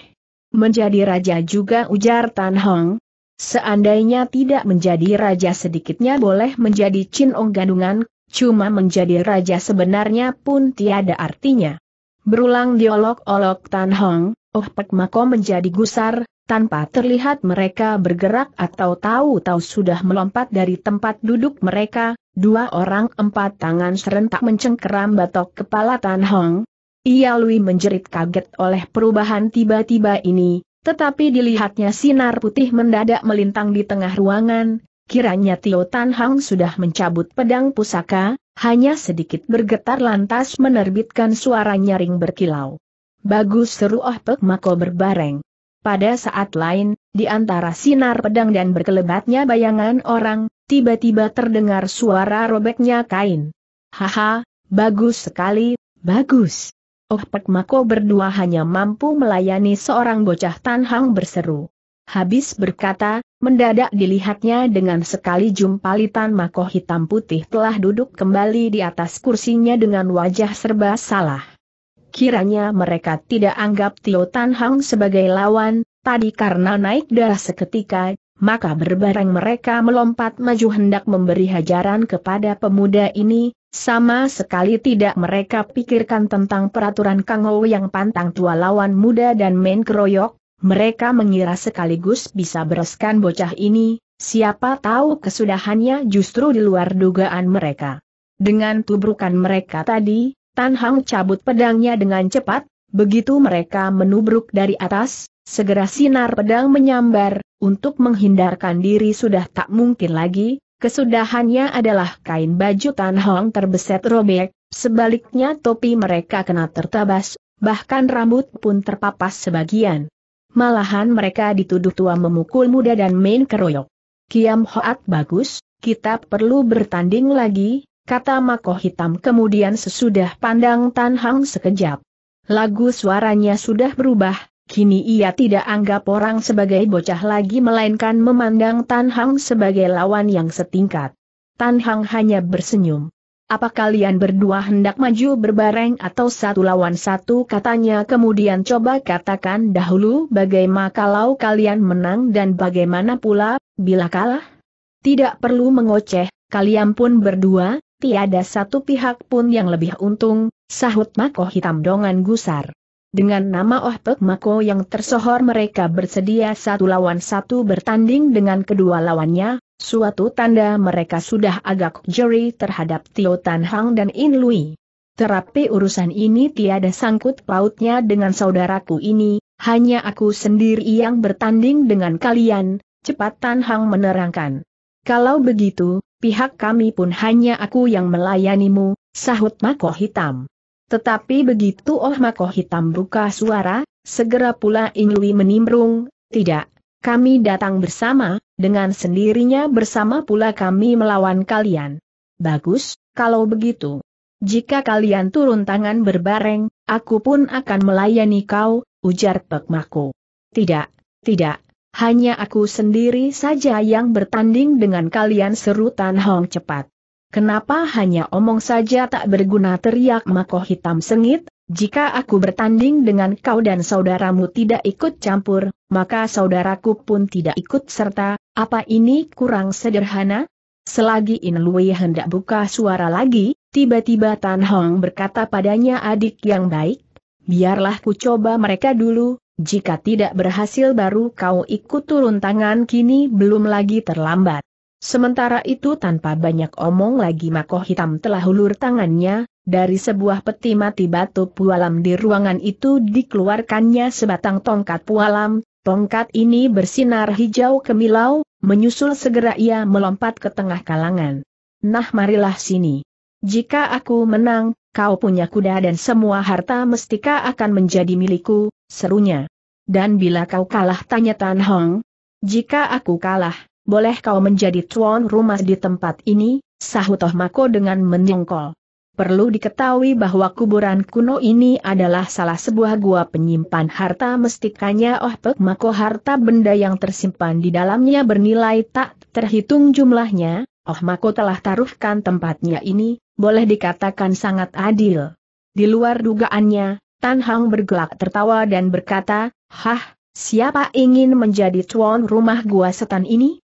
Menjadi raja juga ujar Tan Hong. Seandainya tidak menjadi raja sedikitnya boleh menjadi Chin Ong Gadungan, cuma menjadi raja sebenarnya pun tiada artinya. Berulang diolok-olok Tan Hong, Oh Pek Mako menjadi gusar, tanpa terlihat mereka bergerak atau tahu-tahu sudah melompat dari tempat duduk mereka, dua orang empat tangan serentak mencengkeram batok kepala Tan Hong, ia Lui menjerit kaget oleh perubahan tiba-tiba ini, tetapi dilihatnya sinar putih mendadak melintang di tengah ruangan, kiranya Tio Tan Hang sudah mencabut pedang pusaka, hanya sedikit bergetar lantas menerbitkan suara nyaring berkilau. Bagus seru Oh Pek Mako berbareng. Pada saat lain, di antara sinar pedang dan berkelebatnya bayangan orang, tiba-tiba terdengar suara robeknya kain. Haha, bagus sekali, bagus. Oh Pek Mako berdua hanya mampu melayani seorang bocah Tanhang berseru. Habis berkata, mendadak dilihatnya dengan sekali jumpalitan Litan Mako hitam putih telah duduk kembali di atas kursinya dengan wajah serba salah. Kiranya mereka tidak anggap Tio Tanhang sebagai lawan, tadi karena naik darah seketika, maka berbareng mereka melompat maju hendak memberi hajaran kepada pemuda ini, sama sekali tidak mereka pikirkan tentang peraturan Kangou yang pantang tua lawan muda dan main keroyok, mereka mengira sekaligus bisa bereskan bocah ini, siapa tahu kesudahannya justru di luar dugaan mereka. Dengan tubrukan mereka tadi, Tan Hang cabut pedangnya dengan cepat, begitu mereka menubruk dari atas, segera sinar pedang menyambar, untuk menghindarkan diri sudah tak mungkin lagi, Kesudahannya adalah kain baju Tan Hong terbeset robek, sebaliknya topi mereka kena tertabas, bahkan rambut pun terpapas sebagian. Malahan mereka dituduh tua memukul muda dan main keroyok. Kiam Hoat bagus, kita perlu bertanding lagi, kata Mako Hitam kemudian sesudah pandang Tan Hang sekejap. Lagu suaranya sudah berubah, Kini ia tidak anggap orang sebagai bocah lagi melainkan memandang Tan Hang sebagai lawan yang setingkat. Tan Hang hanya bersenyum. Apa kalian berdua hendak maju berbareng atau satu lawan satu katanya kemudian coba katakan dahulu bagaimana kalau kalian menang dan bagaimana pula, bila kalah? Tidak perlu mengoceh, kalian pun berdua, tiada satu pihak pun yang lebih untung, sahut Mako Hitam Dongan Gusar. Dengan nama Oh Pek Mako yang tersohor mereka bersedia satu lawan satu bertanding dengan kedua lawannya, suatu tanda mereka sudah agak jeri terhadap Tio Tan Hang dan In Lui. Terapi urusan ini tiada sangkut pautnya dengan saudaraku ini, hanya aku sendiri yang bertanding dengan kalian, cepat Tan Hang menerangkan. Kalau begitu, pihak kami pun hanya aku yang melayanimu, sahut Mako Hitam. Tetapi begitu Oh Mako Hitam buka suara, segera pula Inui menimbrung, tidak, kami datang bersama, dengan sendirinya bersama pula kami melawan kalian. Bagus, kalau begitu. Jika kalian turun tangan berbareng, aku pun akan melayani kau, ujar Pek Mako. Tidak, tidak, hanya aku sendiri saja yang bertanding dengan kalian seru Tan Hong cepat. Kenapa hanya omong saja tak berguna teriak Mako Hitam sengit, jika aku bertanding dengan kau dan saudaramu tidak ikut campur, maka saudaraku pun tidak ikut serta, apa ini kurang sederhana? Selagi In Lui hendak buka suara lagi, tiba-tiba Tan Hong berkata padanya adik yang baik, biarlah ku coba mereka dulu, jika tidak berhasil baru kau ikut turun tangan kini belum lagi terlambat. Sementara itu tanpa banyak omong lagi Mako Hitam telah hulur tangannya, dari sebuah peti mati batu pualam di ruangan itu dikeluarkannya sebatang tongkat pualam, tongkat ini bersinar hijau kemilau, menyusul segera ia melompat ke tengah kalangan. Nah marilah sini. Jika aku menang, kau punya kuda dan semua harta mestika akan menjadi milikku, serunya. Dan bila kau kalah tanya Tan Hong. Jika aku kalah, boleh kau menjadi tuan rumah di tempat ini, sahut Tohmako dengan menyongkol. Perlu diketahui bahwa kuburan kuno ini adalah salah sebuah gua penyimpan harta mestikanya Oh Pek Mako harta benda yang tersimpan di dalamnya bernilai tak terhitung jumlahnya, Oh Mako telah taruhkan tempatnya ini, boleh dikatakan sangat adil. Di luar dugaannya, Tan Hang bergelak tertawa dan berkata, Hah, siapa ingin menjadi tuan rumah gua setan ini?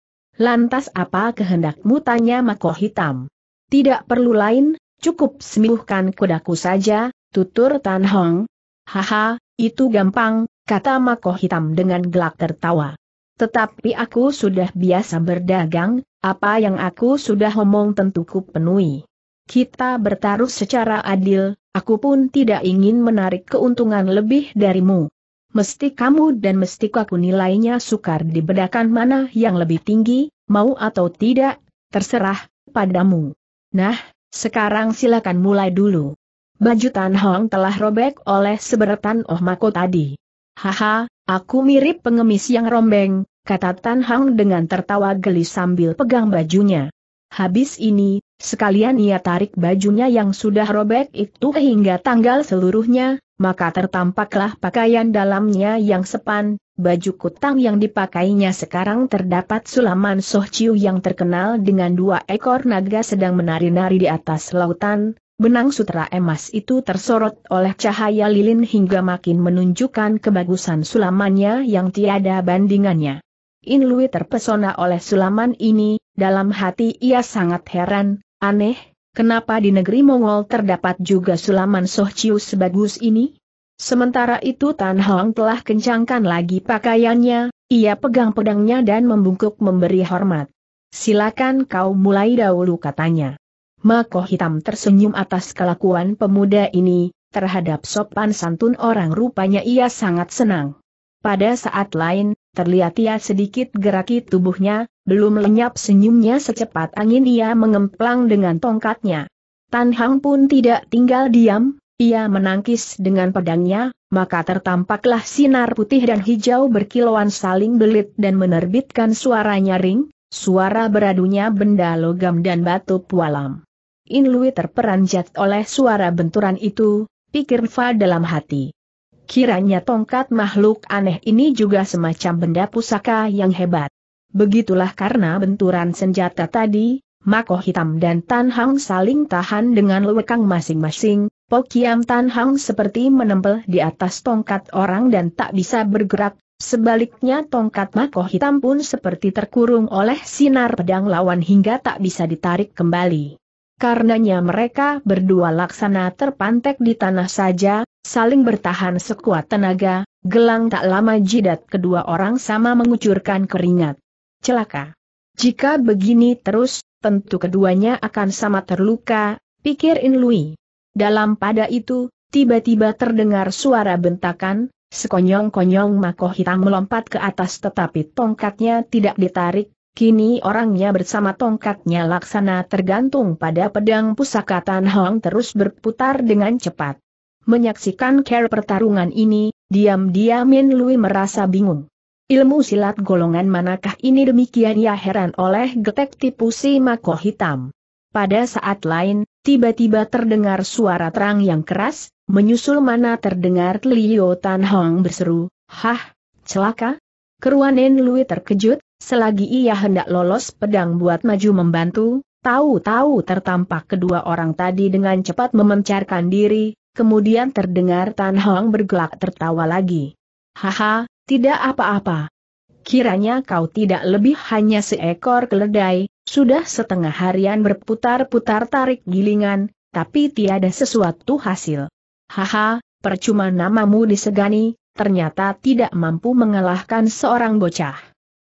Lantas apa kehendakmu tanya Mako Hitam? Tidak perlu lain, cukup sembuhkan kudaku saja, tutur Tan Hong. Haha, itu gampang, kata Mako Hitam dengan gelak tertawa. Tetapi aku sudah biasa berdagang, apa yang aku sudah omong tentu ku penuhi. Kita bertaruh secara adil, aku pun tidak ingin menarik keuntungan lebih darimu mesti kamu dan mesti aku nilainya sukar dibedakan mana yang lebih tinggi, mau atau tidak, terserah, padamu. Nah, sekarang silakan mulai dulu. Baju Tan Hong telah robek oleh seberetan Oh Mako tadi. Haha, aku mirip pengemis yang rombeng, kata Tan Hong dengan tertawa geli sambil pegang bajunya. Habis ini, Sekalian ia tarik bajunya yang sudah robek itu hingga tanggal seluruhnya, maka tertampaklah pakaian dalamnya yang sepan, baju kutang yang dipakainya sekarang terdapat sulaman Sohciu yang terkenal dengan dua ekor naga sedang menari-nari di atas lautan, benang sutra emas itu tersorot oleh cahaya lilin hingga makin menunjukkan kebagusan sulamannya yang tiada bandingannya. Inlui terpesona oleh sulaman ini, dalam hati ia sangat heran, Aneh, kenapa di negeri Mongol terdapat juga sulaman Sohciu sebagus ini? Sementara itu Tan Hong telah kencangkan lagi pakaiannya, ia pegang pedangnya dan membungkuk memberi hormat. Silakan kau mulai dahulu katanya. Mako hitam tersenyum atas kelakuan pemuda ini, terhadap sopan santun orang rupanya ia sangat senang. Pada saat lain, Terlihat ia sedikit geraki tubuhnya, belum lenyap senyumnya secepat angin ia mengemplang dengan tongkatnya. Tan Hang pun tidak tinggal diam, ia menangkis dengan pedangnya, maka tertampaklah sinar putih dan hijau berkilauan saling belit dan menerbitkan suara nyaring, suara beradunya benda logam dan batu pualam. In Lui terperanjat oleh suara benturan itu, pikir Fa dalam hati. Kiranya tongkat makhluk aneh ini juga semacam benda pusaka yang hebat. Begitulah karena benturan senjata tadi, Mako Hitam dan Tan Hang saling tahan dengan lekang masing-masing, Pokiam Tan Hang seperti menempel di atas tongkat orang dan tak bisa bergerak, sebaliknya tongkat Mako Hitam pun seperti terkurung oleh sinar pedang lawan hingga tak bisa ditarik kembali. Karenanya mereka berdua laksana terpantek di tanah saja, Saling bertahan sekuat tenaga, gelang tak lama jidat kedua orang sama mengucurkan keringat. Celaka. Jika begini terus, tentu keduanya akan sama terluka, pikir In Dalam pada itu, tiba-tiba terdengar suara bentakan, sekonyong-konyong mako hitam melompat ke atas tetapi tongkatnya tidak ditarik, Kini orangnya bersama tongkatnya laksana tergantung pada pedang pusaka Tan Hong terus berputar dengan cepat. Menyaksikan care pertarungan ini, diam-diam Min Lui merasa bingung. Ilmu silat golongan manakah ini demikian ya heran oleh getek tipu si mako hitam. Pada saat lain, tiba-tiba terdengar suara terang yang keras, menyusul mana terdengar Liu Tan Hong berseru, Hah, celaka? Keruan Nen Lui terkejut, selagi ia hendak lolos pedang buat maju membantu, tahu-tahu tertampak kedua orang tadi dengan cepat memencarkan diri, kemudian terdengar Tan Hong bergelak tertawa lagi. Haha, tidak apa-apa. Kiranya kau tidak lebih hanya seekor keledai, sudah setengah harian berputar-putar tarik gilingan, tapi tiada sesuatu hasil. Haha, percuma namamu disegani, ternyata tidak mampu mengalahkan seorang bocah.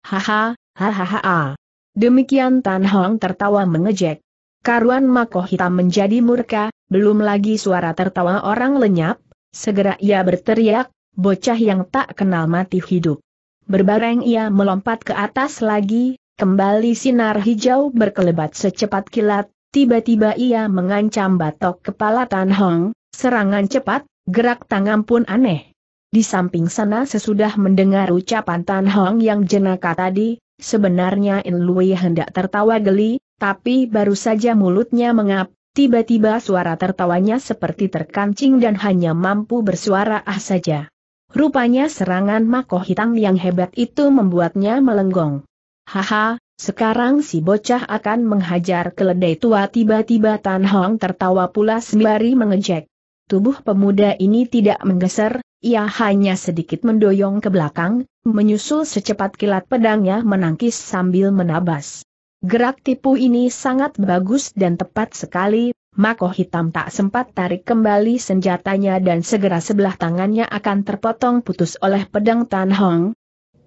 Haha, hahaha. Demikian Tan Hong tertawa mengejek, Karuan Makoh Hitam menjadi murka, belum lagi suara tertawa orang lenyap, segera ia berteriak, bocah yang tak kenal mati hidup. Berbareng ia melompat ke atas lagi, kembali sinar hijau berkelebat secepat kilat, tiba-tiba ia mengancam batok kepala Tan Hong, serangan cepat, gerak tangan pun aneh. Di samping sana sesudah mendengar ucapan Tan Hong yang jenaka tadi, sebenarnya In Lui hendak tertawa geli, tapi baru saja mulutnya mengap, tiba-tiba suara tertawanya seperti terkancing dan hanya mampu bersuara ah saja. Rupanya serangan makohitang hitam yang hebat itu membuatnya melenggong. Haha, sekarang si bocah akan menghajar keledai tua tiba-tiba Tan Hong tertawa pula sembari mengejek. Tubuh pemuda ini tidak menggeser, ia hanya sedikit mendoyong ke belakang, menyusul secepat kilat pedangnya menangkis sambil menabas. Gerak tipu ini sangat bagus dan tepat sekali, Mako Hitam tak sempat tarik kembali senjatanya dan segera sebelah tangannya akan terpotong putus oleh pedang Tan Hong.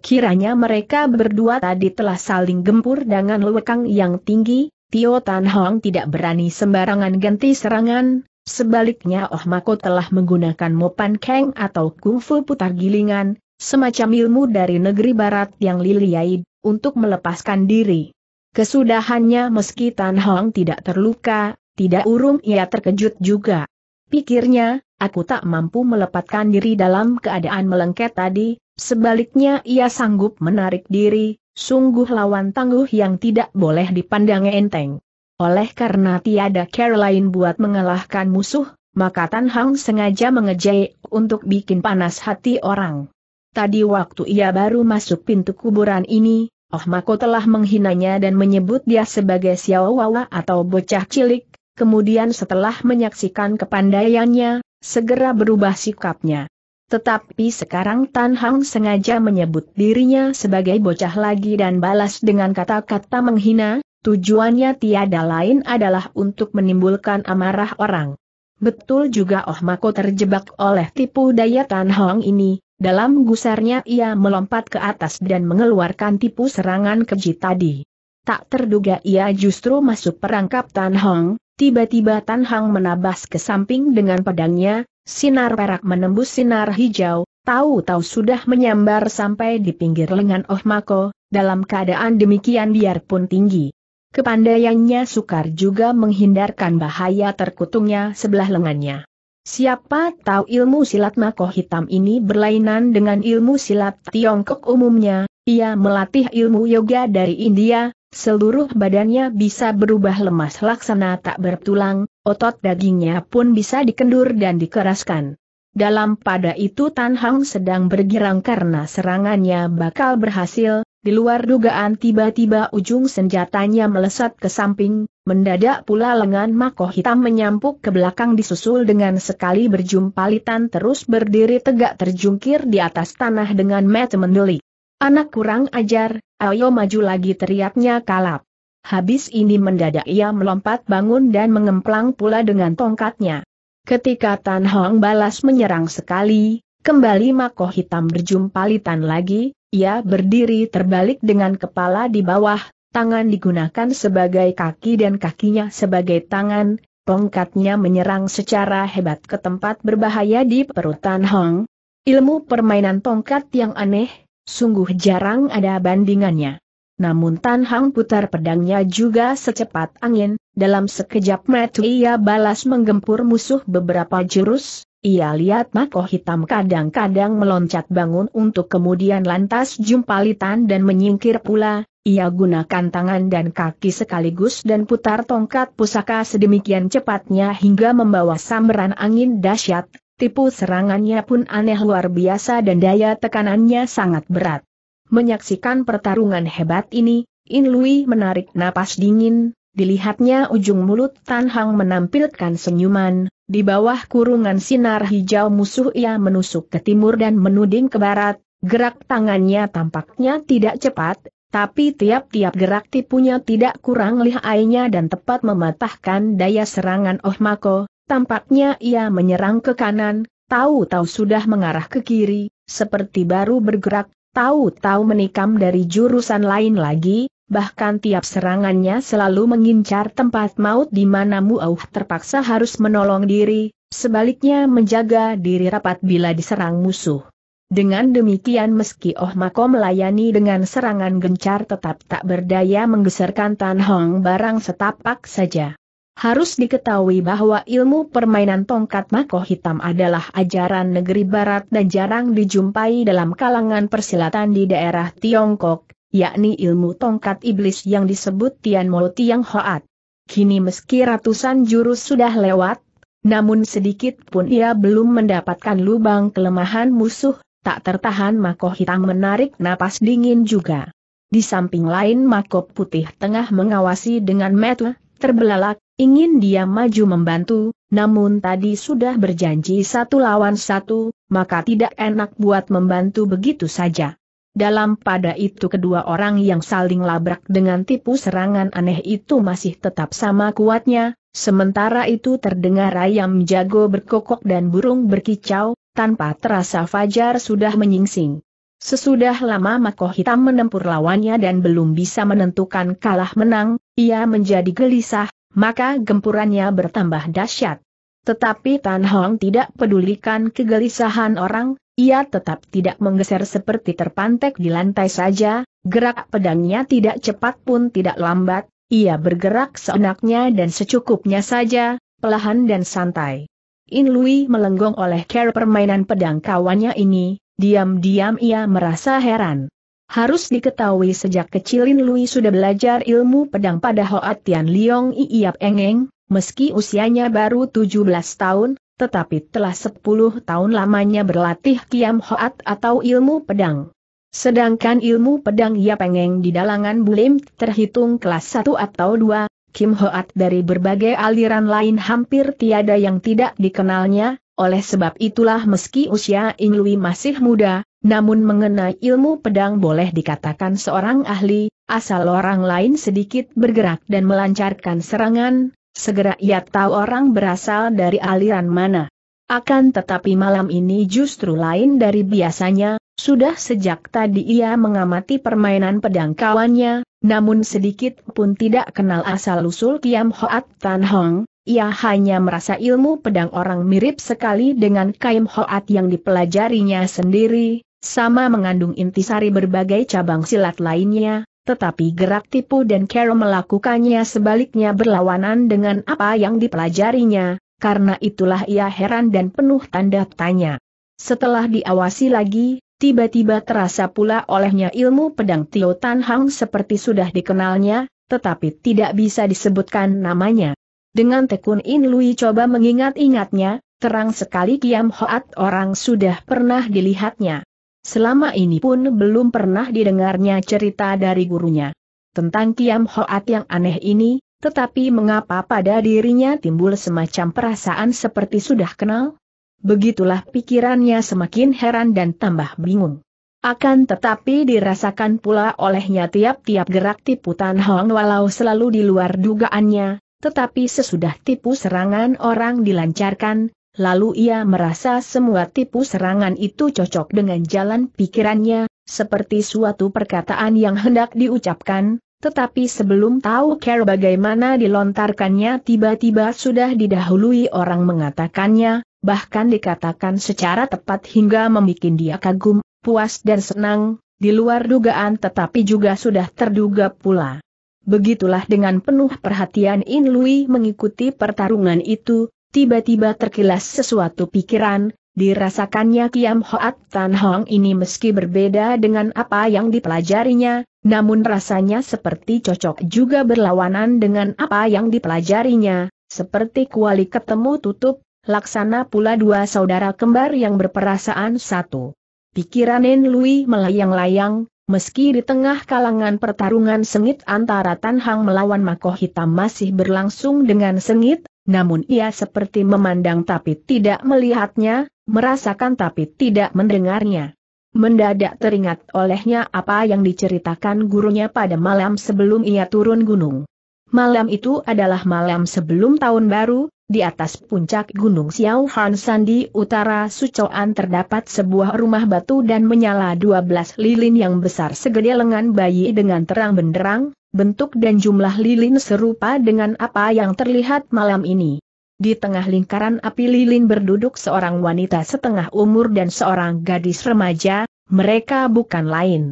Kiranya mereka berdua tadi telah saling gempur dengan lewekang yang tinggi, Tio Tan Hong tidak berani sembarangan ganti serangan, sebaliknya Oh Mako telah menggunakan Mopan Keng atau Kungfu Putar Gilingan, semacam ilmu dari negeri barat yang liliaid, untuk melepaskan diri. Kesudahannya meski Tan Hong tidak terluka, tidak urung ia terkejut juga. Pikirnya, aku tak mampu melepaskan diri dalam keadaan melengket tadi, sebaliknya ia sanggup menarik diri, sungguh lawan tangguh yang tidak boleh dipandang enteng. Oleh karena tiada Caroline buat mengalahkan musuh, maka Tan Hong sengaja mengejek untuk bikin panas hati orang. Tadi waktu ia baru masuk pintu kuburan ini, Oh Mako telah menghinanya dan menyebut dia sebagai siawawa atau bocah cilik, kemudian setelah menyaksikan kepandaiannya, segera berubah sikapnya. Tetapi sekarang Tan Hang sengaja menyebut dirinya sebagai bocah lagi dan balas dengan kata-kata menghina, tujuannya tiada lain adalah untuk menimbulkan amarah orang. Betul juga Oh Mako terjebak oleh tipu daya Tan Hong ini, dalam gusarnya ia melompat ke atas dan mengeluarkan tipu serangan keji tadi. Tak terduga ia justru masuk perangkap Tan Hong, tiba-tiba Tan Hong menabas ke samping dengan pedangnya, sinar perak menembus sinar hijau, tahu-tahu sudah menyambar sampai di pinggir lengan Oh Mako, dalam keadaan demikian biarpun tinggi. Kepandaiannya sukar juga menghindarkan bahaya terkutungnya sebelah lengannya. Siapa tahu ilmu silat makoh hitam ini berlainan dengan ilmu silat Tiongkok umumnya, ia melatih ilmu yoga dari India, seluruh badannya bisa berubah lemas laksana tak bertulang, otot dagingnya pun bisa dikendur dan dikeraskan. Dalam pada itu Tan Hang sedang bergirang karena serangannya bakal berhasil, di luar dugaan tiba-tiba ujung senjatanya melesat ke samping, mendadak pula lengan makoh hitam menyampuk ke belakang disusul dengan sekali berjumpalitan terus berdiri tegak terjungkir di atas tanah dengan mata mendelik. Anak kurang ajar, ayo maju lagi teriaknya kalap. Habis ini mendadak ia melompat bangun dan mengemplang pula dengan tongkatnya. Ketika Tan Hong balas menyerang sekali, Kembali makoh hitam berjumpalitan lagi, ia berdiri terbalik dengan kepala di bawah, tangan digunakan sebagai kaki dan kakinya sebagai tangan, tongkatnya menyerang secara hebat ke tempat berbahaya di perutan Hong. Ilmu permainan tongkat yang aneh, sungguh jarang ada bandingannya. Namun Tan Hang putar pedangnya juga secepat angin, dalam sekejap mata ia balas menggempur musuh beberapa jurus, ia lihat mako hitam kadang-kadang meloncat bangun untuk kemudian lantas jumpalitan dan menyingkir pula, ia gunakan tangan dan kaki sekaligus dan putar tongkat pusaka sedemikian cepatnya hingga membawa samberan angin dahsyat. Tipu serangannya pun aneh luar biasa dan daya tekanannya sangat berat. Menyaksikan pertarungan hebat ini, In Lui menarik napas dingin, dilihatnya ujung mulut Tan Hang menampilkan senyuman, di bawah kurungan sinar hijau musuh ia menusuk ke timur dan menuding ke barat, gerak tangannya tampaknya tidak cepat, tapi tiap-tiap gerak tipunya tidak kurang lihainya dan tepat mematahkan daya serangan Ohmako, tampaknya ia menyerang ke kanan, tahu-tahu sudah mengarah ke kiri, seperti baru bergerak, tahu-tahu menikam dari jurusan lain lagi, bahkan tiap serangannya selalu mengincar tempat maut di mana Muauh terpaksa harus menolong diri, sebaliknya menjaga diri rapat bila diserang musuh. Dengan demikian meski Oh Mako melayani dengan serangan gencar tetap tak berdaya menggeserkan Tan Hong barang setapak saja. Harus diketahui bahwa ilmu permainan tongkat mako hitam adalah ajaran negeri barat dan jarang dijumpai dalam kalangan persilatan di daerah Tiongkok, yakni ilmu tongkat iblis yang disebut Tian Mo Tiang Hoat. Kini meski ratusan jurus sudah lewat, namun sedikit pun ia belum mendapatkan lubang kelemahan musuh, tak tertahan Mako Hitam menarik napas dingin juga. Di samping lain Mako Putih tengah mengawasi dengan metu, terbelalak, ingin dia maju membantu, namun tadi sudah berjanji satu lawan satu, maka tidak enak buat membantu begitu saja. Dalam pada itu kedua orang yang saling labrak dengan tipu serangan aneh itu masih tetap sama kuatnya, sementara itu terdengar ayam jago berkokok dan burung berkicau, tanpa terasa Fajar sudah menyingsing. Sesudah lama Mako Hitam menempur lawannya dan belum bisa menentukan kalah menang, ia menjadi gelisah, maka gempurannya bertambah dahsyat. Tetapi Tan Hong tidak pedulikan kegelisahan orang, ia tetap tidak menggeser seperti terpantek di lantai saja, gerak pedangnya tidak cepat pun tidak lambat, ia bergerak seenaknya dan secukupnya saja, pelahan dan santai. In Lui melenggong oleh care permainan pedang kawannya ini, diam-diam ia merasa heran. Harus diketahui sejak kecil In Lui sudah belajar ilmu pedang pada Hoat Tian Liong Iap Engeng, meski usianya baru 17 tahun, tetapi telah sepuluh tahun lamanya berlatih kiam hoat atau ilmu pedang. Sedangkan ilmu pedang ia pengeng di dalangan bulim terhitung kelas 1 atau 2, Kim Hoat dari berbagai aliran lain hampir tiada yang tidak dikenalnya, oleh sebab itulah meski usia In Lui masih muda, namun mengenai ilmu pedang boleh dikatakan seorang ahli, asal orang lain sedikit bergerak dan melancarkan serangan, Segera ia tahu orang berasal dari aliran mana. Akan tetapi malam ini justru lain dari biasanya, sudah sejak tadi ia mengamati permainan pedang kawannya, namun sedikit pun tidak kenal asal-usul Kiam Hoat Tan Hong, ia hanya merasa ilmu pedang orang mirip sekali dengan Kaim Hoat yang dipelajarinya sendiri, sama mengandung intisari berbagai cabang silat lainnya, tetapi gerak tipu dan Carol melakukannya sebaliknya berlawanan dengan apa yang dipelajarinya, karena itulah ia heran dan penuh tanda tanya. Setelah diawasi lagi, tiba-tiba terasa pula olehnya ilmu pedang Tio Tan Hang seperti sudah dikenalnya, tetapi tidak bisa disebutkan namanya. Dengan tekun In Lui coba mengingat-ingatnya, terang sekali Kiam Hoat orang sudah pernah dilihatnya. Selama ini pun belum pernah didengarnya cerita dari gurunya tentang Kiam Hoat yang aneh ini, tetapi mengapa pada dirinya timbul semacam perasaan seperti sudah kenal? Begitulah pikirannya semakin heran dan tambah bingung. Akan tetapi dirasakan pula olehnya tiap-tiap gerak tipu Tan Hong walau selalu di luar dugaannya, tetapi sesudah tipu serangan orang dilancarkan, lalu ia merasa semua tipu serangan itu cocok dengan jalan pikirannya, seperti suatu perkataan yang hendak diucapkan, tetapi sebelum tahu care bagaimana dilontarkannya tiba-tiba sudah didahului orang mengatakannya, bahkan dikatakan secara tepat hingga membuat dia kagum, puas dan senang, di luar dugaan tetapi juga sudah terduga pula. Begitulah dengan penuh perhatian In Lui mengikuti pertarungan itu, tiba-tiba terkilas sesuatu pikiran, dirasakannya Kiam Hoat Tan Hong ini meski berbeda dengan apa yang dipelajarinya, namun rasanya seperti cocok juga berlawanan dengan apa yang dipelajarinya, seperti kuali ketemu tutup, laksana pula dua saudara kembar yang berperasaan satu. Pikiran Nen Lui melayang-layang, Meski di tengah kalangan pertarungan sengit antara Tan Hang melawan Mako Hitam masih berlangsung dengan sengit, namun ia seperti memandang tapi tidak melihatnya, merasakan tapi tidak mendengarnya. Mendadak teringat olehnya apa yang diceritakan gurunya pada malam sebelum ia turun gunung. Malam itu adalah malam sebelum tahun baru, di atas puncak Gunung Xiao Han Sandi Utara Sucoan terdapat sebuah rumah batu dan menyala 12 lilin yang besar segede lengan bayi dengan terang benderang, bentuk dan jumlah lilin serupa dengan apa yang terlihat malam ini. Di tengah lingkaran api lilin berduduk seorang wanita setengah umur dan seorang gadis remaja, mereka bukan lain.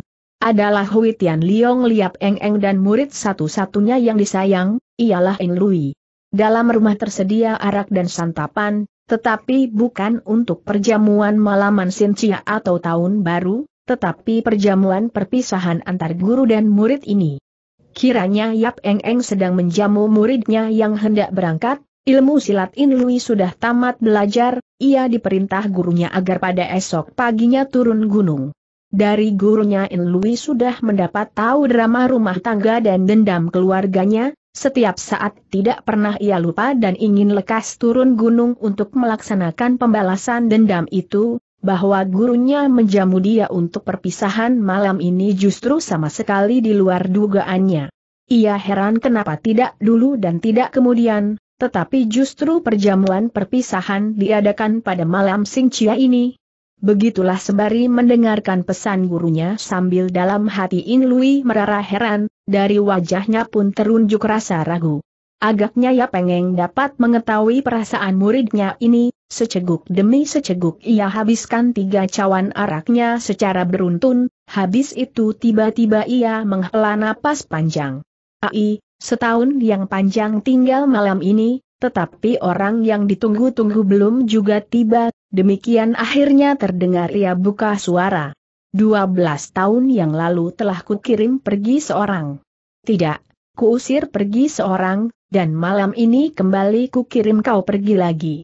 Adalah Hui Tian Liong Liap Eng Eng dan murid satu-satunya yang disayang, ialah In Lui. Dalam rumah tersedia arak dan santapan, tetapi bukan untuk perjamuan malaman Sincia atau tahun baru, tetapi perjamuan perpisahan antar guru dan murid ini. Kiranya Yap Eng Eng sedang menjamu muridnya yang hendak berangkat, ilmu silat In Lui sudah tamat belajar, ia diperintah gurunya agar pada esok paginya turun gunung. Dari gurunya In Lui sudah mendapat tahu drama rumah tangga dan dendam keluarganya, setiap saat tidak pernah ia lupa dan ingin lekas turun gunung untuk melaksanakan pembalasan dendam itu, bahwa gurunya menjamu dia untuk perpisahan malam ini justru sama sekali di luar dugaannya. Ia heran kenapa tidak dulu dan tidak kemudian, tetapi justru perjamuan perpisahan diadakan pada malam Singcia ini, Begitulah sembari mendengarkan pesan gurunya sambil dalam hati In Lui merara heran, dari wajahnya pun terunjuk rasa ragu. Agaknya ya pengen dapat mengetahui perasaan muridnya ini, seceguk demi seceguk ia habiskan tiga cawan araknya secara beruntun, habis itu tiba-tiba ia menghela napas panjang. Ai, setahun yang panjang tinggal malam ini, tetapi orang yang ditunggu-tunggu belum juga tiba, demikian akhirnya terdengar ia buka suara. 12 tahun yang lalu telah kukirim pergi seorang. Tidak, Kuusir pergi seorang, dan malam ini kembali kukirim kau pergi lagi.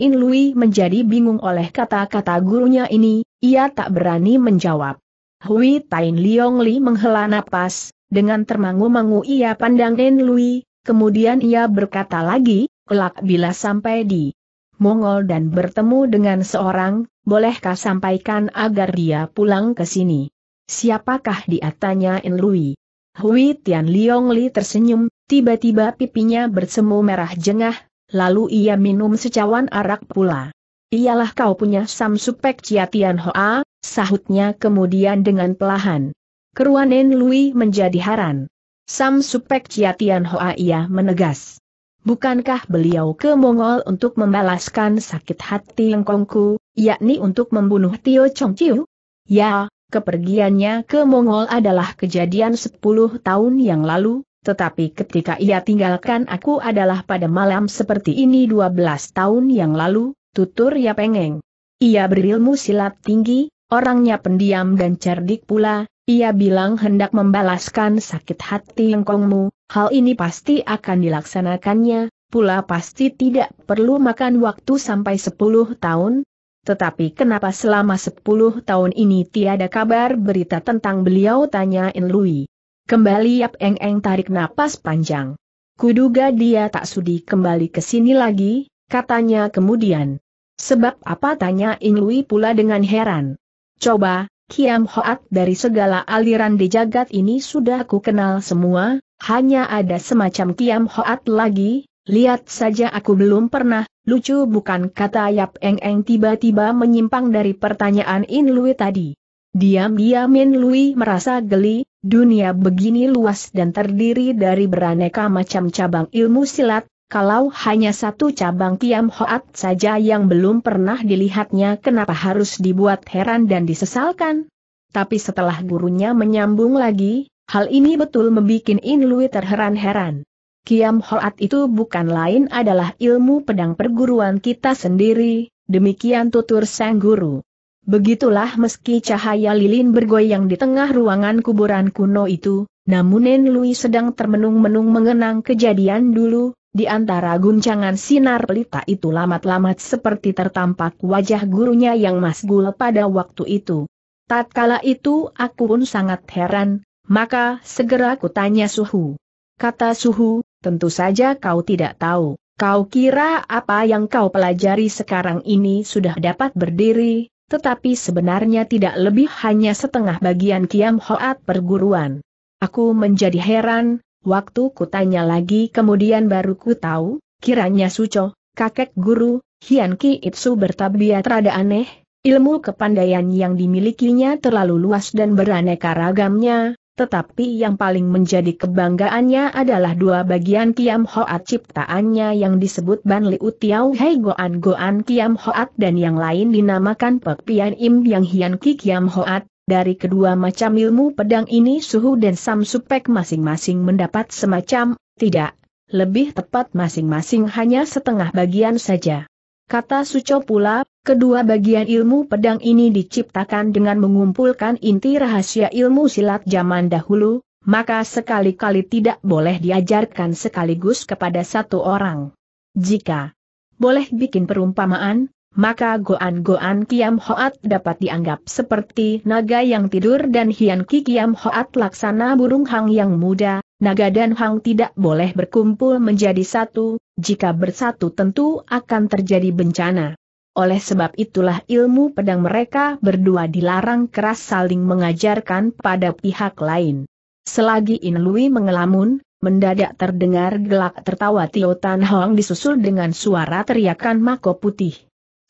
In Lui menjadi bingung oleh kata-kata gurunya ini, ia tak berani menjawab. Hui Tain Liong Li menghela napas, dengan termangu-mangu ia pandang In Lui, kemudian ia berkata lagi, kelak bila sampai di Mongol dan bertemu dengan seorang, bolehkah sampaikan agar dia pulang ke sini? Siapakah dia tanya In Lui? Hui Tian Liong Li tersenyum, tiba-tiba pipinya bersemu merah jengah, lalu ia minum secawan arak pula. Ialah kau punya Samsupek Chia Tian Hoa, sahutnya kemudian dengan pelahan. Keruanen Lui menjadi haran. Samsupek Chia Tian Hoa ia menegas. Bukankah beliau ke Mongol untuk membalaskan sakit hati Engkongku, yakni untuk membunuh Tio Chong Chiu? Ya, Kepergiannya ke Mongol adalah kejadian 10 tahun yang lalu, tetapi ketika ia tinggalkan aku adalah pada malam seperti ini 12 tahun yang lalu, tutur ya pengeng. Ia berilmu silat tinggi, orangnya pendiam dan cerdik pula, ia bilang hendak membalaskan sakit hati engkongmu, hal ini pasti akan dilaksanakannya, pula pasti tidak perlu makan waktu sampai 10 tahun, tetapi kenapa selama sepuluh tahun ini tiada kabar berita tentang beliau Tanya In Lui. Kembali Yap Eng Eng tarik napas panjang. Kuduga dia tak sudi kembali ke sini lagi, katanya kemudian. Sebab apa tanya In Lui pula dengan heran. Coba, Kiam Hoat dari segala aliran di jagat ini sudah ku kenal semua, hanya ada semacam Kiam Hoat lagi, Lihat saja aku belum pernah, lucu bukan kata Yap Eng Eng tiba-tiba menyimpang dari pertanyaan In Lui tadi. Diam-diam In Lui merasa geli, dunia begini luas dan terdiri dari beraneka macam cabang ilmu silat, kalau hanya satu cabang Tiam Hoat saja yang belum pernah dilihatnya kenapa harus dibuat heran dan disesalkan? Tapi setelah gurunya menyambung lagi, hal ini betul membuat In Lui terheran-heran. Kiam Hoat itu bukan lain adalah ilmu pedang perguruan kita sendiri, demikian tutur sang guru. Begitulah meski cahaya lilin bergoyang di tengah ruangan kuburan kuno itu, namun Nen Lui sedang termenung-menung mengenang kejadian dulu, di antara guncangan sinar pelita itu lamat-lamat seperti tertampak wajah gurunya yang masgul pada waktu itu. Tatkala itu aku pun sangat heran, maka segera kutanya Suhu. Kata Suhu, Tentu saja kau tidak tahu. Kau kira apa yang kau pelajari sekarang ini sudah dapat berdiri, tetapi sebenarnya tidak lebih hanya setengah bagian Kiam Hoat perguruan. Aku menjadi heran, waktu kutanya lagi kemudian baru ku tahu, kiranya Suco, kakek guru, Hian Ki Itsu bertabiat rada aneh, ilmu kepandaian yang dimilikinya terlalu luas dan beraneka ragamnya, tetapi yang paling menjadi kebanggaannya adalah dua bagian Kiam Hoat ciptaannya yang disebut Ban Liu Tiao Hei Goan Goan Kiam Hoat dan yang lain dinamakan Pek Pian Im Yang Hian Ki Kiam Hoat. Dari kedua macam ilmu pedang ini Suhu dan Sam Supek masing-masing mendapat semacam, tidak, lebih tepat masing-masing hanya setengah bagian saja. Kata Suco pula, Kedua bagian ilmu pedang ini diciptakan dengan mengumpulkan inti rahasia ilmu silat zaman dahulu, maka sekali-kali tidak boleh diajarkan sekaligus kepada satu orang. Jika boleh bikin perumpamaan, maka goan-goan Kiam Hoat dapat dianggap seperti naga yang tidur dan Hian Ki Kiam Hoat laksana burung hang yang muda, naga dan hang tidak boleh berkumpul menjadi satu, jika bersatu tentu akan terjadi bencana oleh sebab itulah ilmu pedang mereka berdua dilarang keras saling mengajarkan pada pihak lain. Selagi Inlui mengelamun, mendadak terdengar gelak tertawa Tio Tan Hong disusul dengan suara teriakan Mako Putih.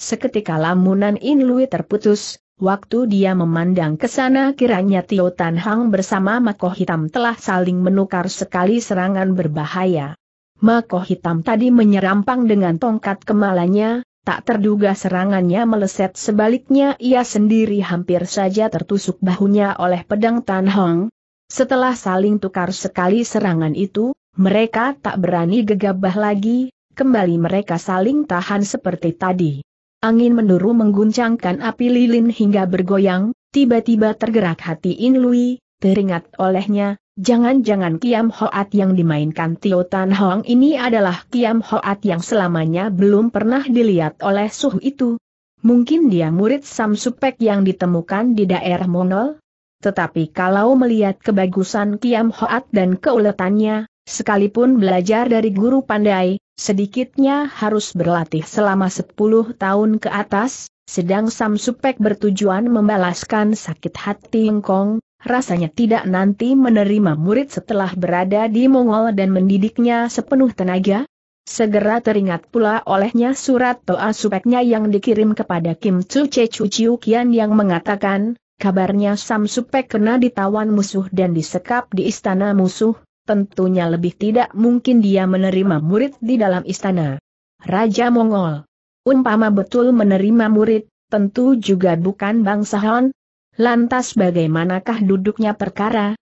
Seketika lamunan Inlui terputus, waktu dia memandang ke sana kiranya Tio Tan Hong bersama Mako Hitam telah saling menukar sekali serangan berbahaya. Mako hitam tadi menyerampang dengan tongkat kemalanya, Tak terduga serangannya meleset sebaliknya ia sendiri hampir saja tertusuk bahunya oleh pedang Tan Hong. Setelah saling tukar sekali serangan itu, mereka tak berani gegabah lagi, kembali mereka saling tahan seperti tadi. Angin menduru mengguncangkan api lilin hingga bergoyang, tiba-tiba tergerak hati In Lui, teringat olehnya, Jangan-jangan Kiam Hoat yang dimainkan Tio Tan Hong ini adalah Kiam Hoat yang selamanya belum pernah dilihat oleh Suhu itu. Mungkin dia murid Sam Supek yang ditemukan di daerah Monol? Tetapi kalau melihat kebagusan Kiam Hoat dan keuletannya, sekalipun belajar dari guru pandai, sedikitnya harus berlatih selama 10 tahun ke atas, sedang Sam Supek bertujuan membalaskan sakit hati Engkong, rasanya tidak nanti menerima murid setelah berada di Mongol dan mendidiknya sepenuh tenaga? Segera teringat pula olehnya surat toa supeknya yang dikirim kepada Kim Chu Che Chu Chiu Kian yang mengatakan, kabarnya Sam Supek kena ditawan musuh dan disekap di istana musuh, tentunya lebih tidak mungkin dia menerima murid di dalam istana. Raja Mongol Umpama betul menerima murid, tentu juga bukan bangsa Han, Lantas bagaimanakah duduknya perkara?